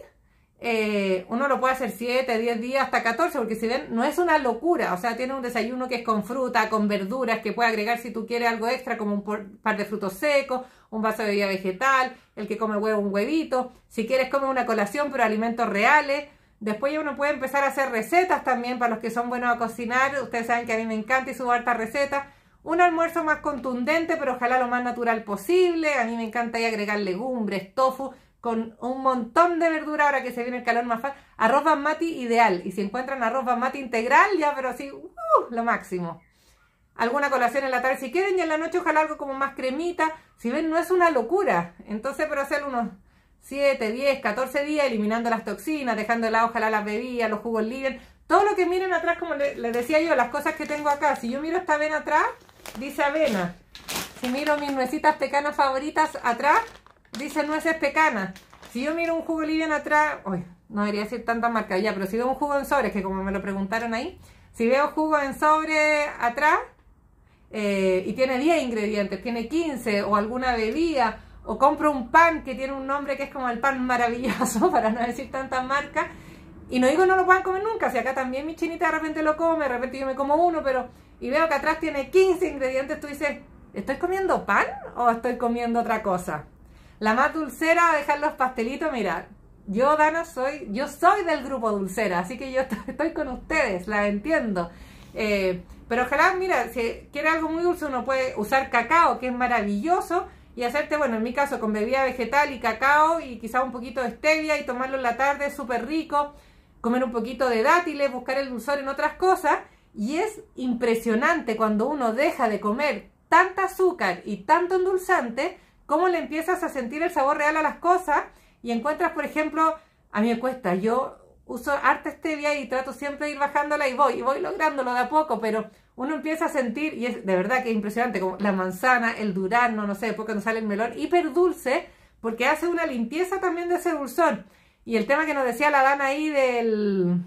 eh, uno lo puede hacer 7, 10 días, hasta 14, porque si ven, no es una locura. O sea, tiene un desayuno que es con fruta, con verduras, que puede agregar si tú quieres algo extra, como un par de frutos secos, un vaso de bebida vegetal, el que come huevo, un huevito. Si quieres, come una colación, pero alimentos reales. Después ya uno puede empezar a hacer recetas también para los que son buenos a cocinar. Ustedes saben que a mí me encanta y subo hartas recetas. Un almuerzo más contundente, pero ojalá lo más natural posible. A mí me encanta ahí agregar legumbres, tofu, con un montón de verdura ahora que se viene el calor más fácil. Arroz basmati ideal. Y si encuentran arroz basmati integral, ya, pero así, uh, lo máximo. Alguna colación en la tarde si quieren y en la noche ojalá algo como más cremita. Si ven, no es una locura. Entonces, pero hacer unos 7, 10, 14 días, eliminando las toxinas, dejando la lado, ojalá las bebidas, los jugos libres, todo lo que miren atrás, como les decía yo, las cosas que tengo acá. Si yo miro esta avena atrás, dice avena. Si miro mis nuecitas pecanas favoritas atrás, dice nueces pecanas. Si yo miro un jugo Livian atrás, uy, no debería decir tanta marca ya, pero si veo un jugo en sobre, que como me lo preguntaron ahí, si veo jugo en sobre atrás eh, y tiene 10 ingredientes, tiene 15 o alguna bebida o compro un pan que tiene un nombre que es como el pan maravilloso, para no decir tantas marcas, y no digo no lo puedan comer nunca, si acá también mi chinita de repente lo come, de repente yo me como uno, pero y veo que atrás tiene 15 ingredientes, tú dices, ¿estoy comiendo pan o estoy comiendo otra cosa? La más dulcera, dejar los pastelitos, mira, yo Dana soy, yo soy del grupo dulcera, así que yo estoy con ustedes, la entiendo. Eh, pero ojalá, mira, si quiere algo muy dulce uno puede usar cacao, que es maravilloso, y hacerte, bueno, en mi caso, con bebida vegetal y cacao y quizá un poquito de stevia y tomarlo en la tarde, súper rico, comer un poquito de dátiles, buscar el dulzor en otras cosas. Y es impresionante cuando uno deja de comer tanta azúcar y tanto endulzante, cómo le empiezas a sentir el sabor real a las cosas y encuentras, por ejemplo, a mí me cuesta, yo uso harta stevia y trato siempre de ir bajándola y voy, y voy lográndolo de a poco, pero uno empieza a sentir, y es de verdad que es impresionante, como la manzana, el durazno, no sé, porque nos sale el melón, dulce, porque hace una limpieza también de ese dulzón. Y el tema que nos decía la Dana ahí del,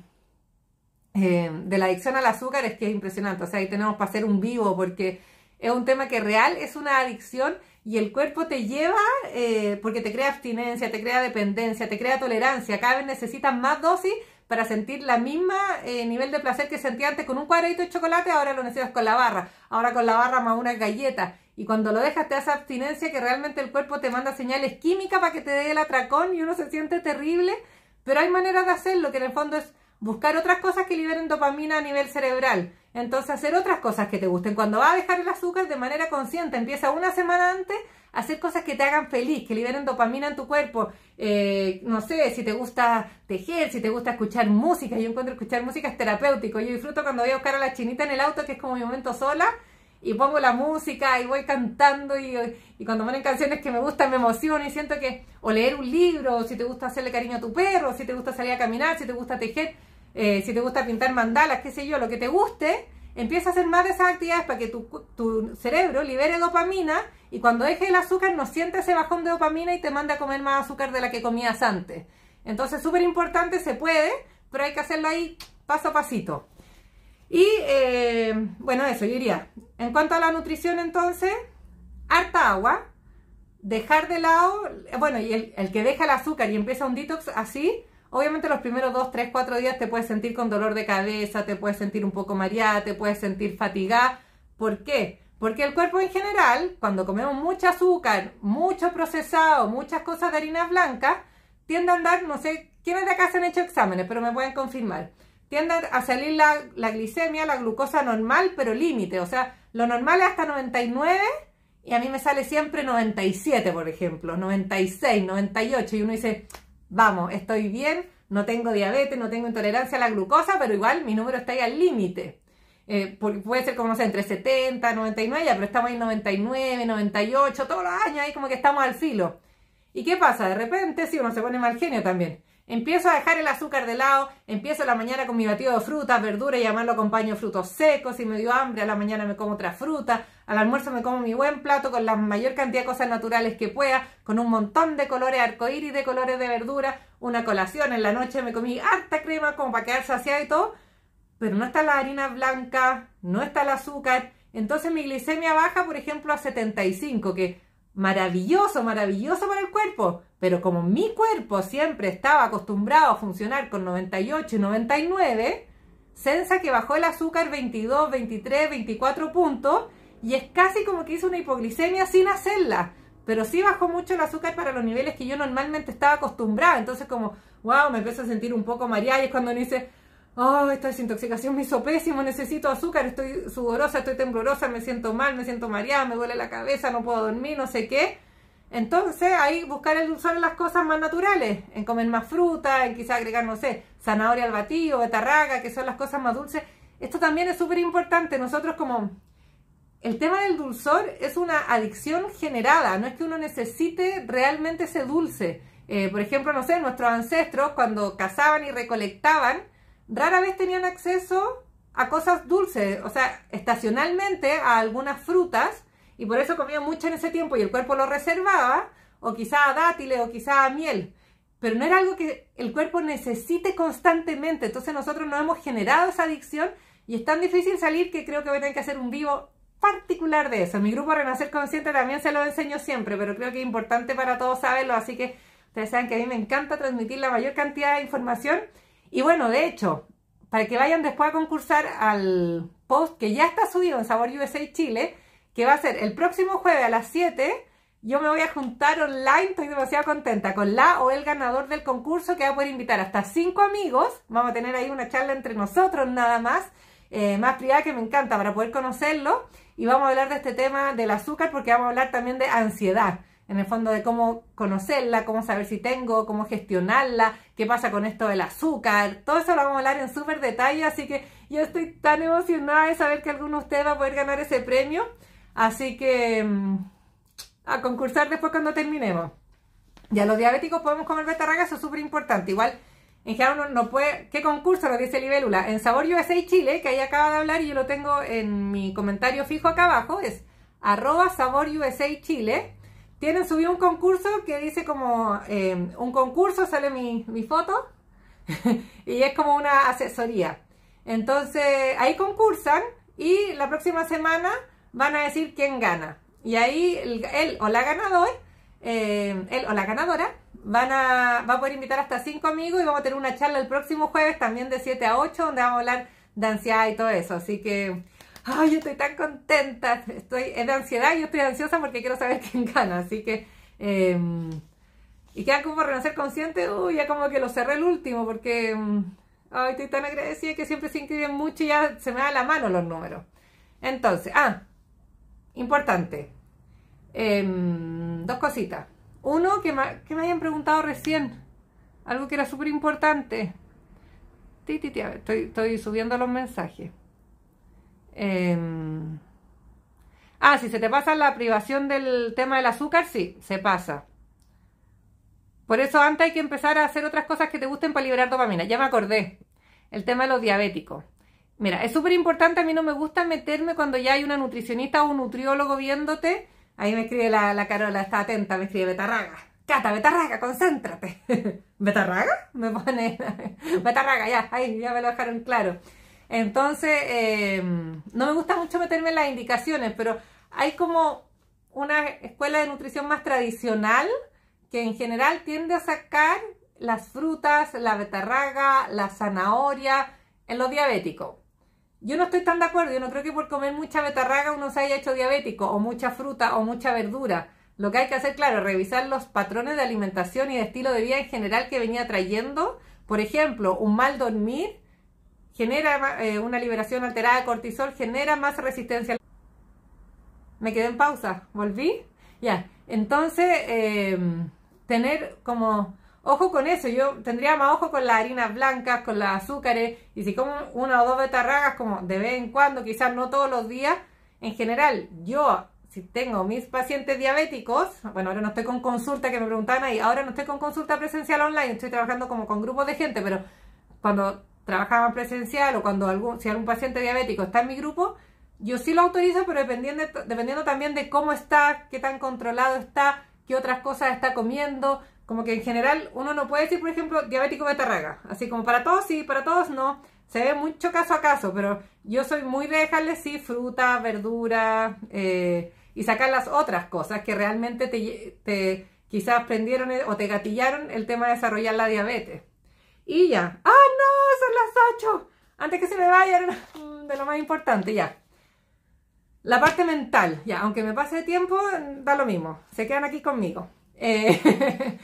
eh, de la adicción al azúcar es que es impresionante. O sea, ahí tenemos para hacer un vivo porque es un tema que real es una adicción y el cuerpo te lleva eh, porque te crea abstinencia, te crea dependencia, te crea tolerancia. Cada vez necesitas más dosis para sentir la misma eh, nivel de placer que sentía antes con un cuadradito de chocolate, ahora lo necesitas con la barra, ahora con la barra más una galleta. Y cuando lo dejas te hace abstinencia que realmente el cuerpo te manda señales químicas para que te dé el atracón y uno se siente terrible, pero hay maneras de hacerlo, que en el fondo es buscar otras cosas que liberen dopamina a nivel cerebral. Entonces hacer otras cosas que te gusten. Cuando vas a dejar el azúcar de manera consciente, empieza una semana antes, a hacer cosas que te hagan feliz, que liberen dopamina en tu cuerpo. Eh, no sé, si te gusta tejer, si te gusta escuchar música. Yo encuentro escuchar música es terapéutico. Yo disfruto cuando voy a buscar a la chinita en el auto, que es como mi momento sola. Y pongo la música y voy cantando y, cuando ponen canciones que me gustan me emociono y siento que... O leer un libro, o si te gusta hacerle cariño a tu perro, o si te gusta salir a caminar, si te gusta tejer eh, si te gusta pintar mandalas, qué sé yo, lo que te guste, empieza a hacer más de esas actividades para que tu, cerebro libere dopamina y cuando deje el azúcar no sienta ese bajón de dopamina y te manda a comer más azúcar de la que comías antes. Entonces, súper importante, se puede, pero hay que hacerlo ahí paso a pasito. Y eh, bueno, eso yo diría. En cuanto a la nutrición, entonces, harta agua, dejar de lado, bueno, y el que deja el azúcar y empieza un detox así, Obviamente los primeros 2, 3, 4 días te puedes sentir con dolor de cabeza, te puedes sentir un poco mareada, te puedes sentir fatigada. ¿Por qué? Porque el cuerpo en general, cuando comemos mucho azúcar, mucho procesado, muchas cosas de harina blanca, tienden a andar, no sé, quiénes de acá se han hecho exámenes, pero me pueden confirmar. Tiende a salir la, la glicemia, la glucosa normal, pero límite. O sea, lo normal es hasta 99 y a mí me sale siempre 97, por ejemplo, 96, 98. Y uno dice, vamos, estoy bien, no tengo diabetes, no tengo intolerancia a la glucosa, pero igual mi número está ahí al límite. Eh, puede ser como, no sé, entre 70, 99, ya, pero estamos ahí 99, 98, todos los años ahí como que estamos al filo. ¿Y qué pasa? De repente, si uno se pone mal genio también. Empiezo a dejar el azúcar de lado, empiezo la mañana con mi batido de frutas, verduras y además lo acompaño frutos secos, si me dio hambre a la mañana me como otra fruta, al almuerzo me como mi buen plato con la mayor cantidad de cosas naturales que pueda, con un montón de colores arcoíris, de colores de verdura, una colación, en la noche me comí harta crema como para quedar saciada y todo, pero no está la harina blanca, no está el azúcar, entonces mi glicemia baja por ejemplo a 75, que maravilloso, maravilloso para el cuerpo, pero como mi cuerpo siempre estaba acostumbrado a funcionar con 98 y 99, sensa que bajó el azúcar 22, 23, 24 puntos y es casi como que hizo una hipoglicemia sin hacerla, pero sí bajó mucho el azúcar para los niveles que yo normalmente estaba acostumbrada, entonces como, wow, me empiezo a sentir un poco mareada y es cuando me dice, oh, esta desintoxicación me hizo pésimo, necesito azúcar, estoy sudorosa, estoy temblorosa, me siento mal, me siento mareada, me duele la cabeza, no puedo dormir, no sé qué. Entonces ahí buscar el dulzor en las cosas más naturales, en comer más fruta, en quizá agregar, no sé, zanahoria al batido, betarraga, que son las cosas más dulces. Esto también es súper importante. Nosotros como el tema del dulzor es una adicción generada, no es que uno necesite realmente ese dulce. Eh, por ejemplo, no sé, nuestros ancestros cuando cazaban y recolectaban, rara vez tenían acceso a cosas dulces, o sea, estacionalmente a algunas frutas, y por eso comían mucho en ese tiempo y el cuerpo lo reservaba, o quizá dátiles o quizá miel, pero no era algo que el cuerpo necesite constantemente, entonces nosotros no hemos generado esa adicción y es tan difícil salir que creo que voy a tener que hacer un vivo particular de eso. Mi grupo Renacer Consciente también se lo enseño siempre, pero creo que es importante para todos saberlo, así que ustedes saben que a mí me encanta transmitir la mayor cantidad de información y bueno, de hecho, para que vayan después a concursar al post que ya está subido en Sabor USA Chile, que va a ser el próximo jueves a las 7, yo me voy a juntar online, estoy demasiado contenta, con la o el ganador del concurso que va a poder invitar hasta 5 amigos, vamos a tener ahí una charla entre nosotros nada más, eh, más privada que me encanta para poder conocerlo, y vamos a hablar de este tema del azúcar porque vamos a hablar también de ansiedad en el fondo de cómo conocerla, cómo saber si tengo, cómo gestionarla, qué pasa con esto del azúcar, todo eso lo vamos a hablar en súper detalle, así que yo estoy tan emocionada de saber que alguno de ustedes va a poder ganar ese premio, así que mm, a concursar después cuando terminemos. Ya los diabéticos podemos comer betarraga, eso es súper importante, igual... En general no puede... ¿Qué concurso lo dice Libélula? En Sabor USA Chile, que ahí acaba de hablar y yo lo tengo en mi comentario fijo acá abajo, es arroba Sabor USA Chile tienen subido un concurso que dice como eh, un concurso, sale mi, foto y es como una asesoría. Entonces ahí concursan y la próxima semana van a decir quién gana. Y ahí él o la ganador, eh, él o la ganadora, van a, va a poder invitar hasta cinco amigos y vamos a tener una charla el próximo jueves también de 7 a 8 donde vamos a hablar de ansiedad y todo eso. Así que ay, estoy tan contenta, estoy de ansiedad, yo estoy ansiosa porque quiero saber quién gana, así que... Em, y queda como renacer consciente, uy, ya como que lo cerré el último porque em, ay, estoy tan agradecida que siempre se inscriben mucho y ya se me da la mano los números. Entonces, ah, importante, em, dos cositas. Uno, que me, que me hayan preguntado recién, algo que era súper importante. Estoy, estoy subiendo los mensajes. Em, ah, si se te pasa la privación del tema del azúcar, sí, se pasa. Por eso antes hay que empezar a hacer otras cosas que te gusten para liberar dopamina. Ya me acordé. El tema de los diabéticos. Mira, es súper importante, a mí no me gusta meterme cuando ya hay una nutricionista o un nutriólogo viéndote. Ahí me escribe la, la Carola, está atenta, me escribe Betarraga. Cata, Betarraga, concéntrate. ¿Betarraga? Me pone. Betarraga, ya, ahí ya me lo dejaron claro. Entonces, eh, no me gusta mucho meterme en las indicaciones, pero hay como una escuela de nutrición más tradicional que en general tiende a sacar las frutas, la betarraga, la zanahoria en los diabéticos. Yo no estoy tan de acuerdo, yo no creo que por comer mucha betarraga uno se haya hecho diabético, o mucha fruta, o mucha verdura. Lo que hay que hacer, claro, es revisar los patrones de alimentación y de estilo de vida en general que venía trayendo. Por ejemplo, un mal dormir genera eh, una liberación alterada de cortisol, genera más resistencia. Me quedé en pausa, volví. Ya, entonces, em, tener como ojo con eso. Yo tendría más ojo con las harinas blancas, con los azúcares, y si como una o dos betarragas, como de vez en cuando, quizás no todos los días, en general, yo si tengo mis pacientes diabéticos, bueno, ahora no estoy con consulta que me preguntan ahí, ahora no estoy con consulta presencial online, estoy trabajando como con grupos de gente, pero cuando trabajaban presencial o cuando algún, si algún paciente diabético está en mi grupo, yo sí lo autorizo, pero dependiendo, dependiendo también de cómo está, qué tan controlado está, qué otras cosas está comiendo. Como que en general uno no puede decir, por ejemplo, diabético betarraga. Así como para todos sí, para todos no. Se ve mucho caso a caso, pero yo soy muy de dejarle sí fruta, verdura eh, y sacar las otras cosas que realmente te, te quizás prendieron eh, o te gatillaron el tema de desarrollar la diabetes. Y ya. ¡Ah, no! Son las 8. Antes que se me vayan, de lo más importante, ya. La parte mental, ya, aunque me pase tiempo, da lo mismo. Se quedan aquí conmigo. Eh,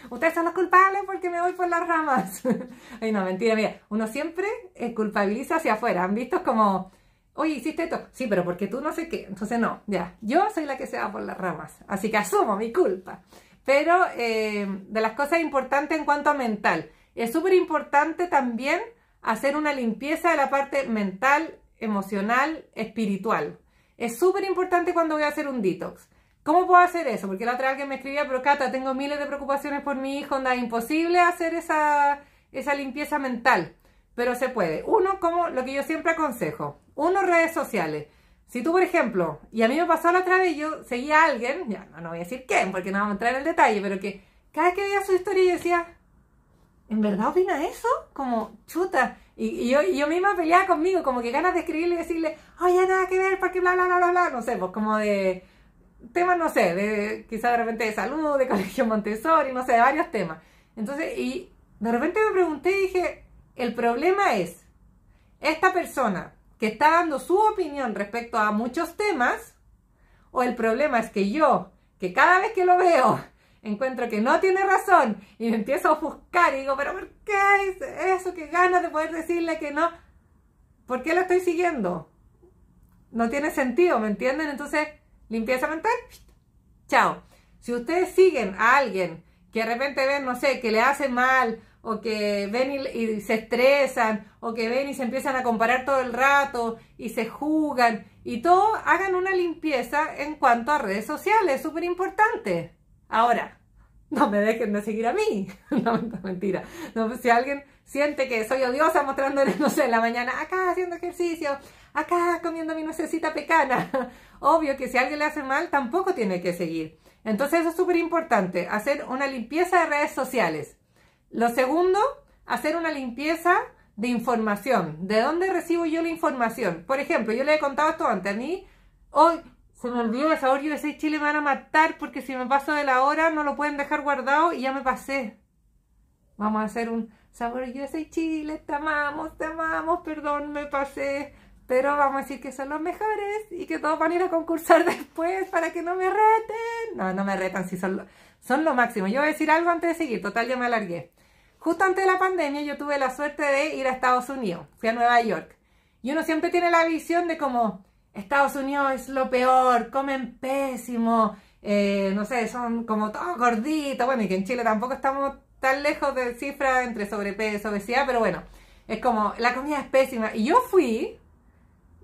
ustedes son los culpables porque me voy por las ramas. Ay, no, mentira, mira. Uno siempre eh, culpabiliza hacia afuera. Han visto como, oye, hiciste esto. Sí, pero porque tú no sé qué. Entonces, no, ya. Yo soy la que se va por las ramas. Así que asumo mi culpa. Pero eh, de las cosas importantes en cuanto a mental. Es súper importante también hacer una limpieza de la parte mental, emocional, espiritual. Es súper importante cuando voy a hacer un detox. ¿Cómo puedo hacer eso? Porque la otra vez que me escribía, pero Cata, tengo miles de preocupaciones por mi hijo, anda es imposible hacer esa, esa limpieza mental, pero se puede. Uno, como lo que yo siempre aconsejo, uno, redes sociales. Si tú, por ejemplo, y a mí me pasó la otra vez, yo seguía a alguien, ya no, voy a decir quién, porque no vamos a entrar en el detalle, pero que cada vez que veía su historia decía, ¿en verdad opina eso? Como, chuta. Y, yo, yo misma peleaba conmigo, como que ganas de escribirle y decirle, oye, nada que ver, ¿para bla, bla, bla, bla, bla, no sé, pues como de temas, no sé, de quizá de repente de salud, de colegio Montessori, no sé, de varios temas. Entonces, y de repente me pregunté y dije, el problema es, esta persona que está dando su opinión respecto a muchos temas, o el problema es que yo, que cada vez que lo veo, encuentro que no tiene razón y me empiezo a ofuscar y digo, pero ¿por qué es eso? ¿Qué ganas de poder decirle que no? ¿Por qué lo estoy siguiendo? No tiene sentido, ¿me entienden? Entonces, limpieza mental, chao. Si ustedes siguen a alguien que de repente ven, no sé, que le hace mal o que ven y, se estresan, o que ven y se empiezan a comparar todo el rato y se juzgan y todo, hagan una limpieza en cuanto a redes sociales, súper importante. Ahora, no me dejen de seguir a mí. No, mentira. No, pues, si alguien siente que soy odiosa mostrándole, no sé, en la mañana, acá haciendo ejercicio, acá comiendo mi nuececita pecana. Obvio que si alguien le hace mal, tampoco tiene que seguir. Entonces eso es súper importante, hacer una limpieza de redes sociales. Lo segundo, hacer una limpieza de información. ¿De dónde recibo yo la información? Por ejemplo, yo le he contado esto antes. A mí, hoy, se me olvidó el sabor USA Chile me van a matar porque si me paso de la hora no lo pueden dejar guardado y ya me pasé. Vamos a hacer un sabor USA Chile, te amamos, te amamos, perdón, me pasé. Pero vamos a decir que son los mejores y que todos van a ir a concursar después para que no me reten. No, no me retan, si son lo, son lo máximo. Yo voy a decir algo antes de seguir, total ya me alargué. Justo antes de la pandemia yo tuve la suerte de ir a Estados Unidos, fui a Nueva York. Y uno siempre tiene la visión de cómo Estados Unidos es lo peor, comen pésimo, eh, no sé, son como todos gorditos, bueno, y que en Chile tampoco estamos tan lejos de cifras entre sobrepeso, obesidad, pero bueno, es como, la comida es pésima. Y yo fui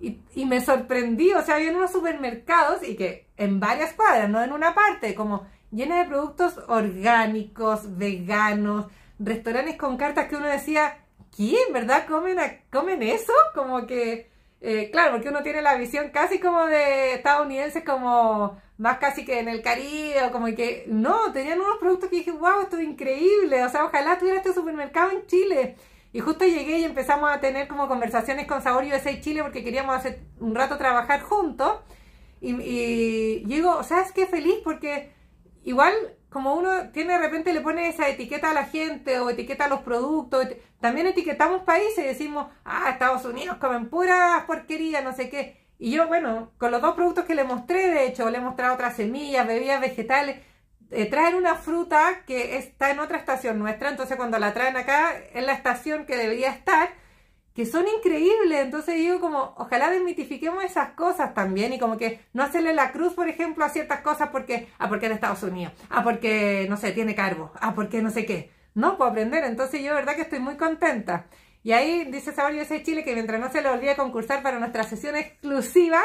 y, me sorprendí, o sea, había en unos supermercados y que en varias cuadras, no en una parte, como llena de productos orgánicos, veganos, restaurantes con cartas que uno decía, ¿quién verdad comen, comen eso? Como que eh, claro, porque uno tiene la visión casi como de estadounidenses, como más casi que en el Caribe, o como que no, tenían unos productos que dije, wow, esto es increíble, o sea, ojalá tuviera este supermercado en Chile. Y justo llegué y empezamos a tener como conversaciones con Sabor USA Chile porque queríamos hacer un rato trabajar juntos. Y, llego, o sea, es que feliz porque igual como uno tiene de repente le pone esa etiqueta a la gente o etiqueta a los productos, también etiquetamos países y decimos, ah, Estados Unidos comen pura porquería, no sé qué. Y yo, bueno, con los dos productos que le mostré, de hecho, le he mostrado otras semillas, bebidas vegetales, eh, traen una fruta que está en otra estación nuestra, entonces cuando la traen acá, en la estación que debería estar, que son increíbles. Entonces digo como, ojalá desmitifiquemos esas cosas también y como que no hacerle la cruz, por ejemplo, a ciertas cosas porque, ah, porque es de Estados Unidos, ah, porque, no sé, tiene cargo, ah, porque no sé qué. No, puedo aprender. Entonces yo, verdad que estoy muy contenta. Y ahí dice Sabor de Chile que mientras no se le olvide concursar para nuestra sesión exclusiva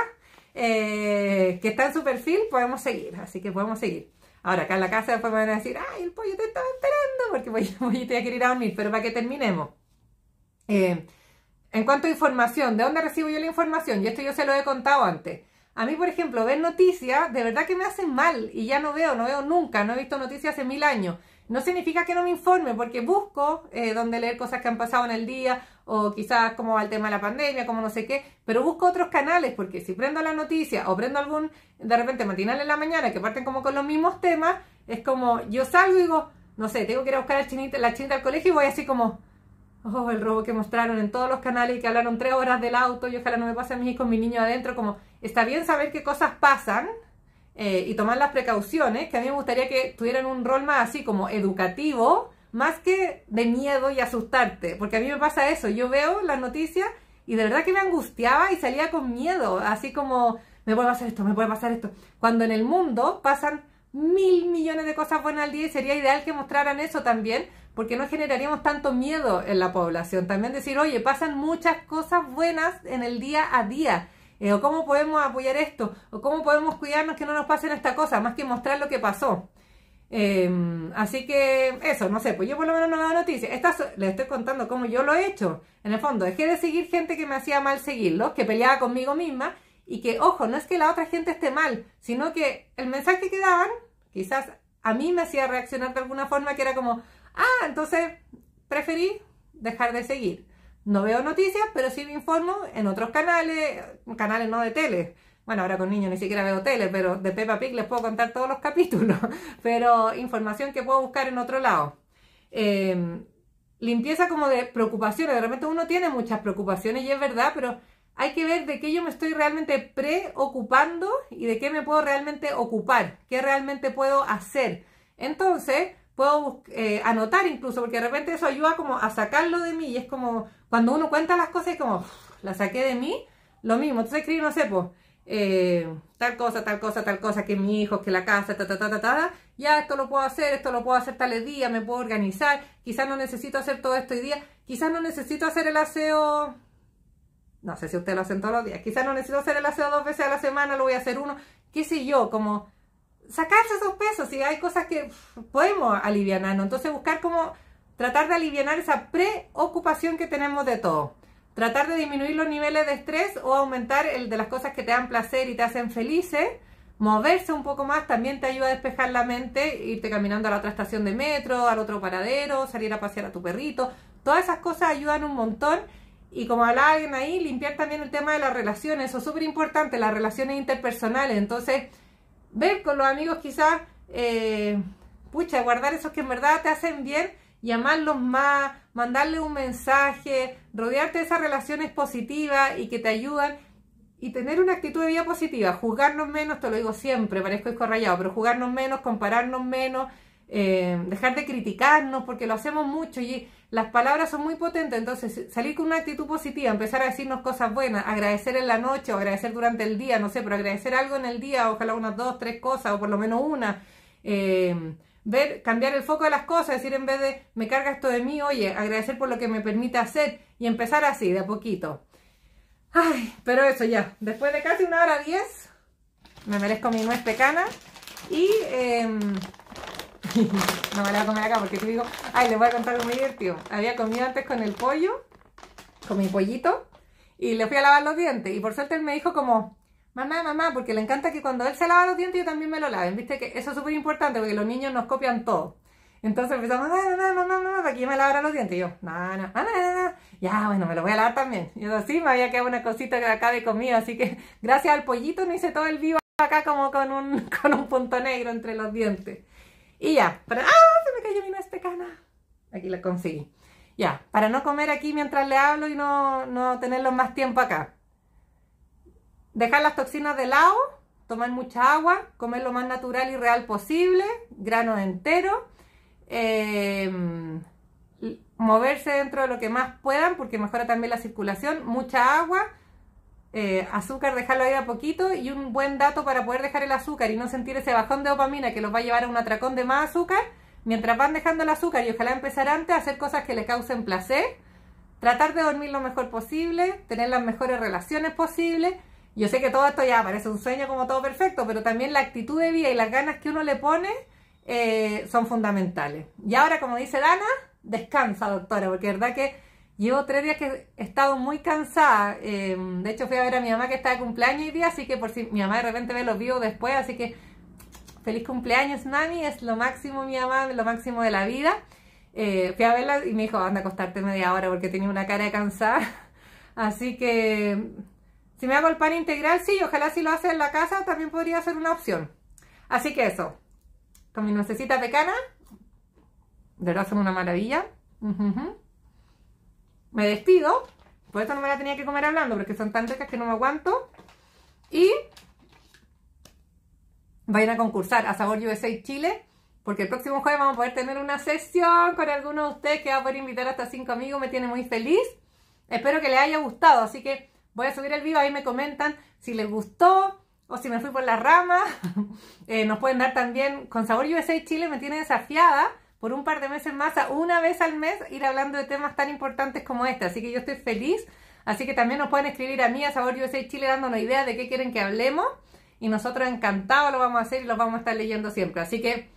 eh, que está en su perfil, podemos seguir. Así que podemos seguir. Ahora, acá en la casa después me van a decir, ay, el pollo te estaba esperando, porque voy, voy a querer ir a dormir, pero para que terminemos. Eh, en cuanto a información, ¿de dónde recibo yo la información? Y esto yo se lo he contado antes. A mí, por ejemplo, ver noticias de verdad que me hacen mal y ya no veo, no veo nunca, no he visto noticias hace mil años. No significa que no me informe, porque busco eh, donde leer cosas que han pasado en el día o quizás cómo va el tema de la pandemia, como no sé qué, pero busco otros canales porque si prendo la noticia o prendo algún de repente matinal en la mañana que parten como con los mismos temas, es como yo salgo y digo, no sé, tengo que ir a buscar la chinita al colegio y voy así como, oh, el robo que mostraron en todos los canales y que hablaron tres horas del auto y ojalá no me pase a mí con mi niño adentro, como está bien saber qué cosas pasan eh, y tomar las precauciones, que a mí me gustaría que tuvieran un rol más así como educativo, más que de miedo y asustarte, porque a mí me pasa eso, yo veo las noticias y de verdad que me angustiaba y salía con miedo, así como me a hacer esto, me puede pasar esto, cuando en el mundo pasan mil millones de cosas buenas al día y sería ideal que mostraran eso también, porque no generaríamos tanto miedo en la población. También decir, oye, pasan muchas cosas buenas en el día a día. Eh, o cómo podemos apoyar esto, o cómo podemos cuidarnos que no nos pasen esta cosa, más que mostrar lo que pasó. Em, así que eso, no sé, pues yo por lo menos no veo noticias. Estas les estoy contando cómo yo lo he hecho. En el fondo, dejé de seguir gente que me hacía mal seguirlos, que peleaba conmigo misma y que, ojo, no es que la otra gente esté mal, sino que el mensaje que daban, quizás a mí me hacía reaccionar de alguna forma que era como, ah, entonces preferí dejar de seguir. No veo noticias, pero sí me informo en otros canales, canales no de tele. Bueno, ahora con niños ni siquiera veo tele, pero de Peppa Pig les puedo contar todos los capítulos, pero información que puedo buscar en otro lado. Em, limpieza como de preocupaciones, de repente uno tiene muchas preocupaciones y es verdad, pero hay que ver de qué yo me estoy realmente preocupando y de qué me puedo realmente ocupar, qué realmente puedo hacer. Entonces, puedo eh, anotar incluso, porque de repente eso ayuda como a sacarlo de mí y es como cuando uno cuenta las cosas y como la saqué de mí, lo mismo. Entonces escribí, no sé, pues, tal cosa, tal cosa, tal cosa, que mi hijo, que la casa, ta, ta, ta, ta, ta, ya esto lo puedo hacer, esto lo puedo hacer tal día, me puedo organizar, quizás no necesito hacer todo esto hoy día, quizás no necesito hacer el aseo no sé si ustedes lo hacen todos los días. Quizás no necesito hacer el aseo dos veces a la semana, lo voy a hacer uno. ¿Qué sé yo? Como sacarse esos pesos. Si hay cosas que podemos aliviarnos. Entonces buscar como... tratar de aliviar esa preocupación que tenemos de todo. Tratar de disminuir los niveles de estrés o aumentar el de las cosas que te dan placer y te hacen felices. Moverse un poco más también te ayuda a despejar la mente, irte caminando a la otra estación de metro, al otro paradero, salir a pasear a tu perrito. Todas esas cosas ayudan un montón y como hablaba alguien ahí, limpiar también el tema de las relaciones, eso es súper importante, las relaciones interpersonales. Entonces, ver con los amigos quizás, eh, pucha, guardar esos que en verdad te hacen bien, llamarlos más, mandarle un mensaje, rodearte de esas relaciones positivas y que te ayudan y tener una actitud de vida positiva, juzgarnos menos, te lo digo siempre, parezco escorrayado, pero juzgarnos menos, compararnos menos, eh, dejar de criticarnos porque lo hacemos mucho y las palabras son muy potentes, entonces salir con una actitud positiva, empezar a decirnos cosas buenas, agradecer en la noche o agradecer durante el día, no sé, pero agradecer algo en el día, ojalá unas dos, tres cosas o por lo menos una. Em, ver, cambiar el foco de las cosas, decir en vez de me carga esto de mí, oye, agradecer por lo que me permite hacer y empezar así, de a poquito. Ay, pero eso ya, después de casi una hora diez, me merezco mi nuez pecana y em, no me la voy a comer acá porque te digo, ay, les voy a contar algo muy divertido. Había comido antes con el pollo, con mi pollito, y le fui a lavar los dientes. Y por suerte él me dijo como, mamá, mamá, porque le encanta que cuando él se lava los dientes yo también me lo laven. Viste que eso es súper importante porque los niños nos copian todo. Entonces empezamos, mamá, mamá, mamá, mamá, para que me lavara los dientes. Y yo, no, no, mamá, no, ya, bueno, me lo voy a lavar también. Y yo, sí, me había quedado una cosita que acá de comida, así que gracias al pollito no hice todo el vivo acá como con con un punto negro entre los dientes. Y ya, para... ¡ah! Se me cayó mi Aquí la conseguí. Ya, para no comer aquí mientras le hablo y no, no más tiempo acá. Dejar las toxinas de lado, tomar mucha agua, comer lo más natural y real posible, grano entero. Eh, moverse dentro de lo que más puedan porque mejora también la circulación, mucha agua eh, azúcar dejarlo ahí a poquito y un buen dato para poder dejar el azúcar y no sentir ese bajón de dopamina que los va a llevar a un atracón de más azúcar, mientras van dejando el azúcar y ojalá empezar antes a hacer cosas que les causen placer, tratar de dormir lo mejor posible, tener las mejores relaciones posibles. Yo sé que todo esto ya parece un sueño como todo perfecto, pero también la actitud de vida y las ganas que uno le pone eh, son fundamentales. Y ahora, como dice Dana, descansa, doctora, porque verdad que Llevo tres días que he estado muy cansada. Eh, de hecho, fui a ver a mi mamá que está de cumpleaños hoy día, así que por si mi mamá de repente ve los vio después, así que feliz cumpleaños, mami. Es lo máximo, mi mamá, lo máximo de la vida. Eh, fui a verla y me dijo, anda a acostarte media hora porque tenía una cara de cansada. Así que si me hago el pan integral, sí, ojalá si lo hace en la casa también podría ser una opción. Así que eso, con mi nocecita pecana, de verdad son una maravilla me despido. Por eso no me la tenía que comer hablando, porque son tan ricas que no me aguanto. Y vayan a concursar a Sabor USA Chile, porque el próximo jueves vamos a poder tener una sesión con alguno de ustedes que va a poder invitar hasta cinco amigos. Me tiene muy feliz. Espero que les haya gustado, así que voy a subir el vivo, ahí me comentan si les gustó o si me fui por la rama. Eh, nos pueden dar también, con Sabor USA Chile me tiene desafiada por un par de meses más a una vez al mes ir hablando de temas tan importantes como este. Así que yo estoy feliz. Así que también nos pueden escribir a mí, a Sabor USA Chile, dándonos idea de qué quieren que hablemos. Y nosotros encantados lo vamos a hacer y lo vamos a estar leyendo siempre. Así que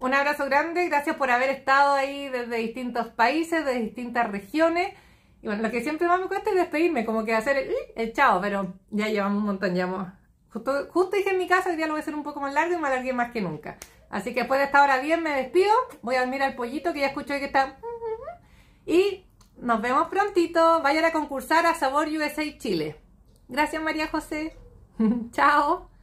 un abrazo grande. Gracias por haber estado ahí desde distintos países, de distintas regiones. Y bueno, lo que siempre más me cuesta es despedirme, como que hacer el, eh, chao, pero ya llevamos un montón, ya Justo, dije en mi casa, el día lo voy a hacer un poco más largo y me alargué más que nunca. Así que después estar esta bien me despido. Voy a admirar el pollito que ya escuché que está... Y nos vemos prontito. Vayan a concursar a Sabor USA Chile. Gracias María José. Chao.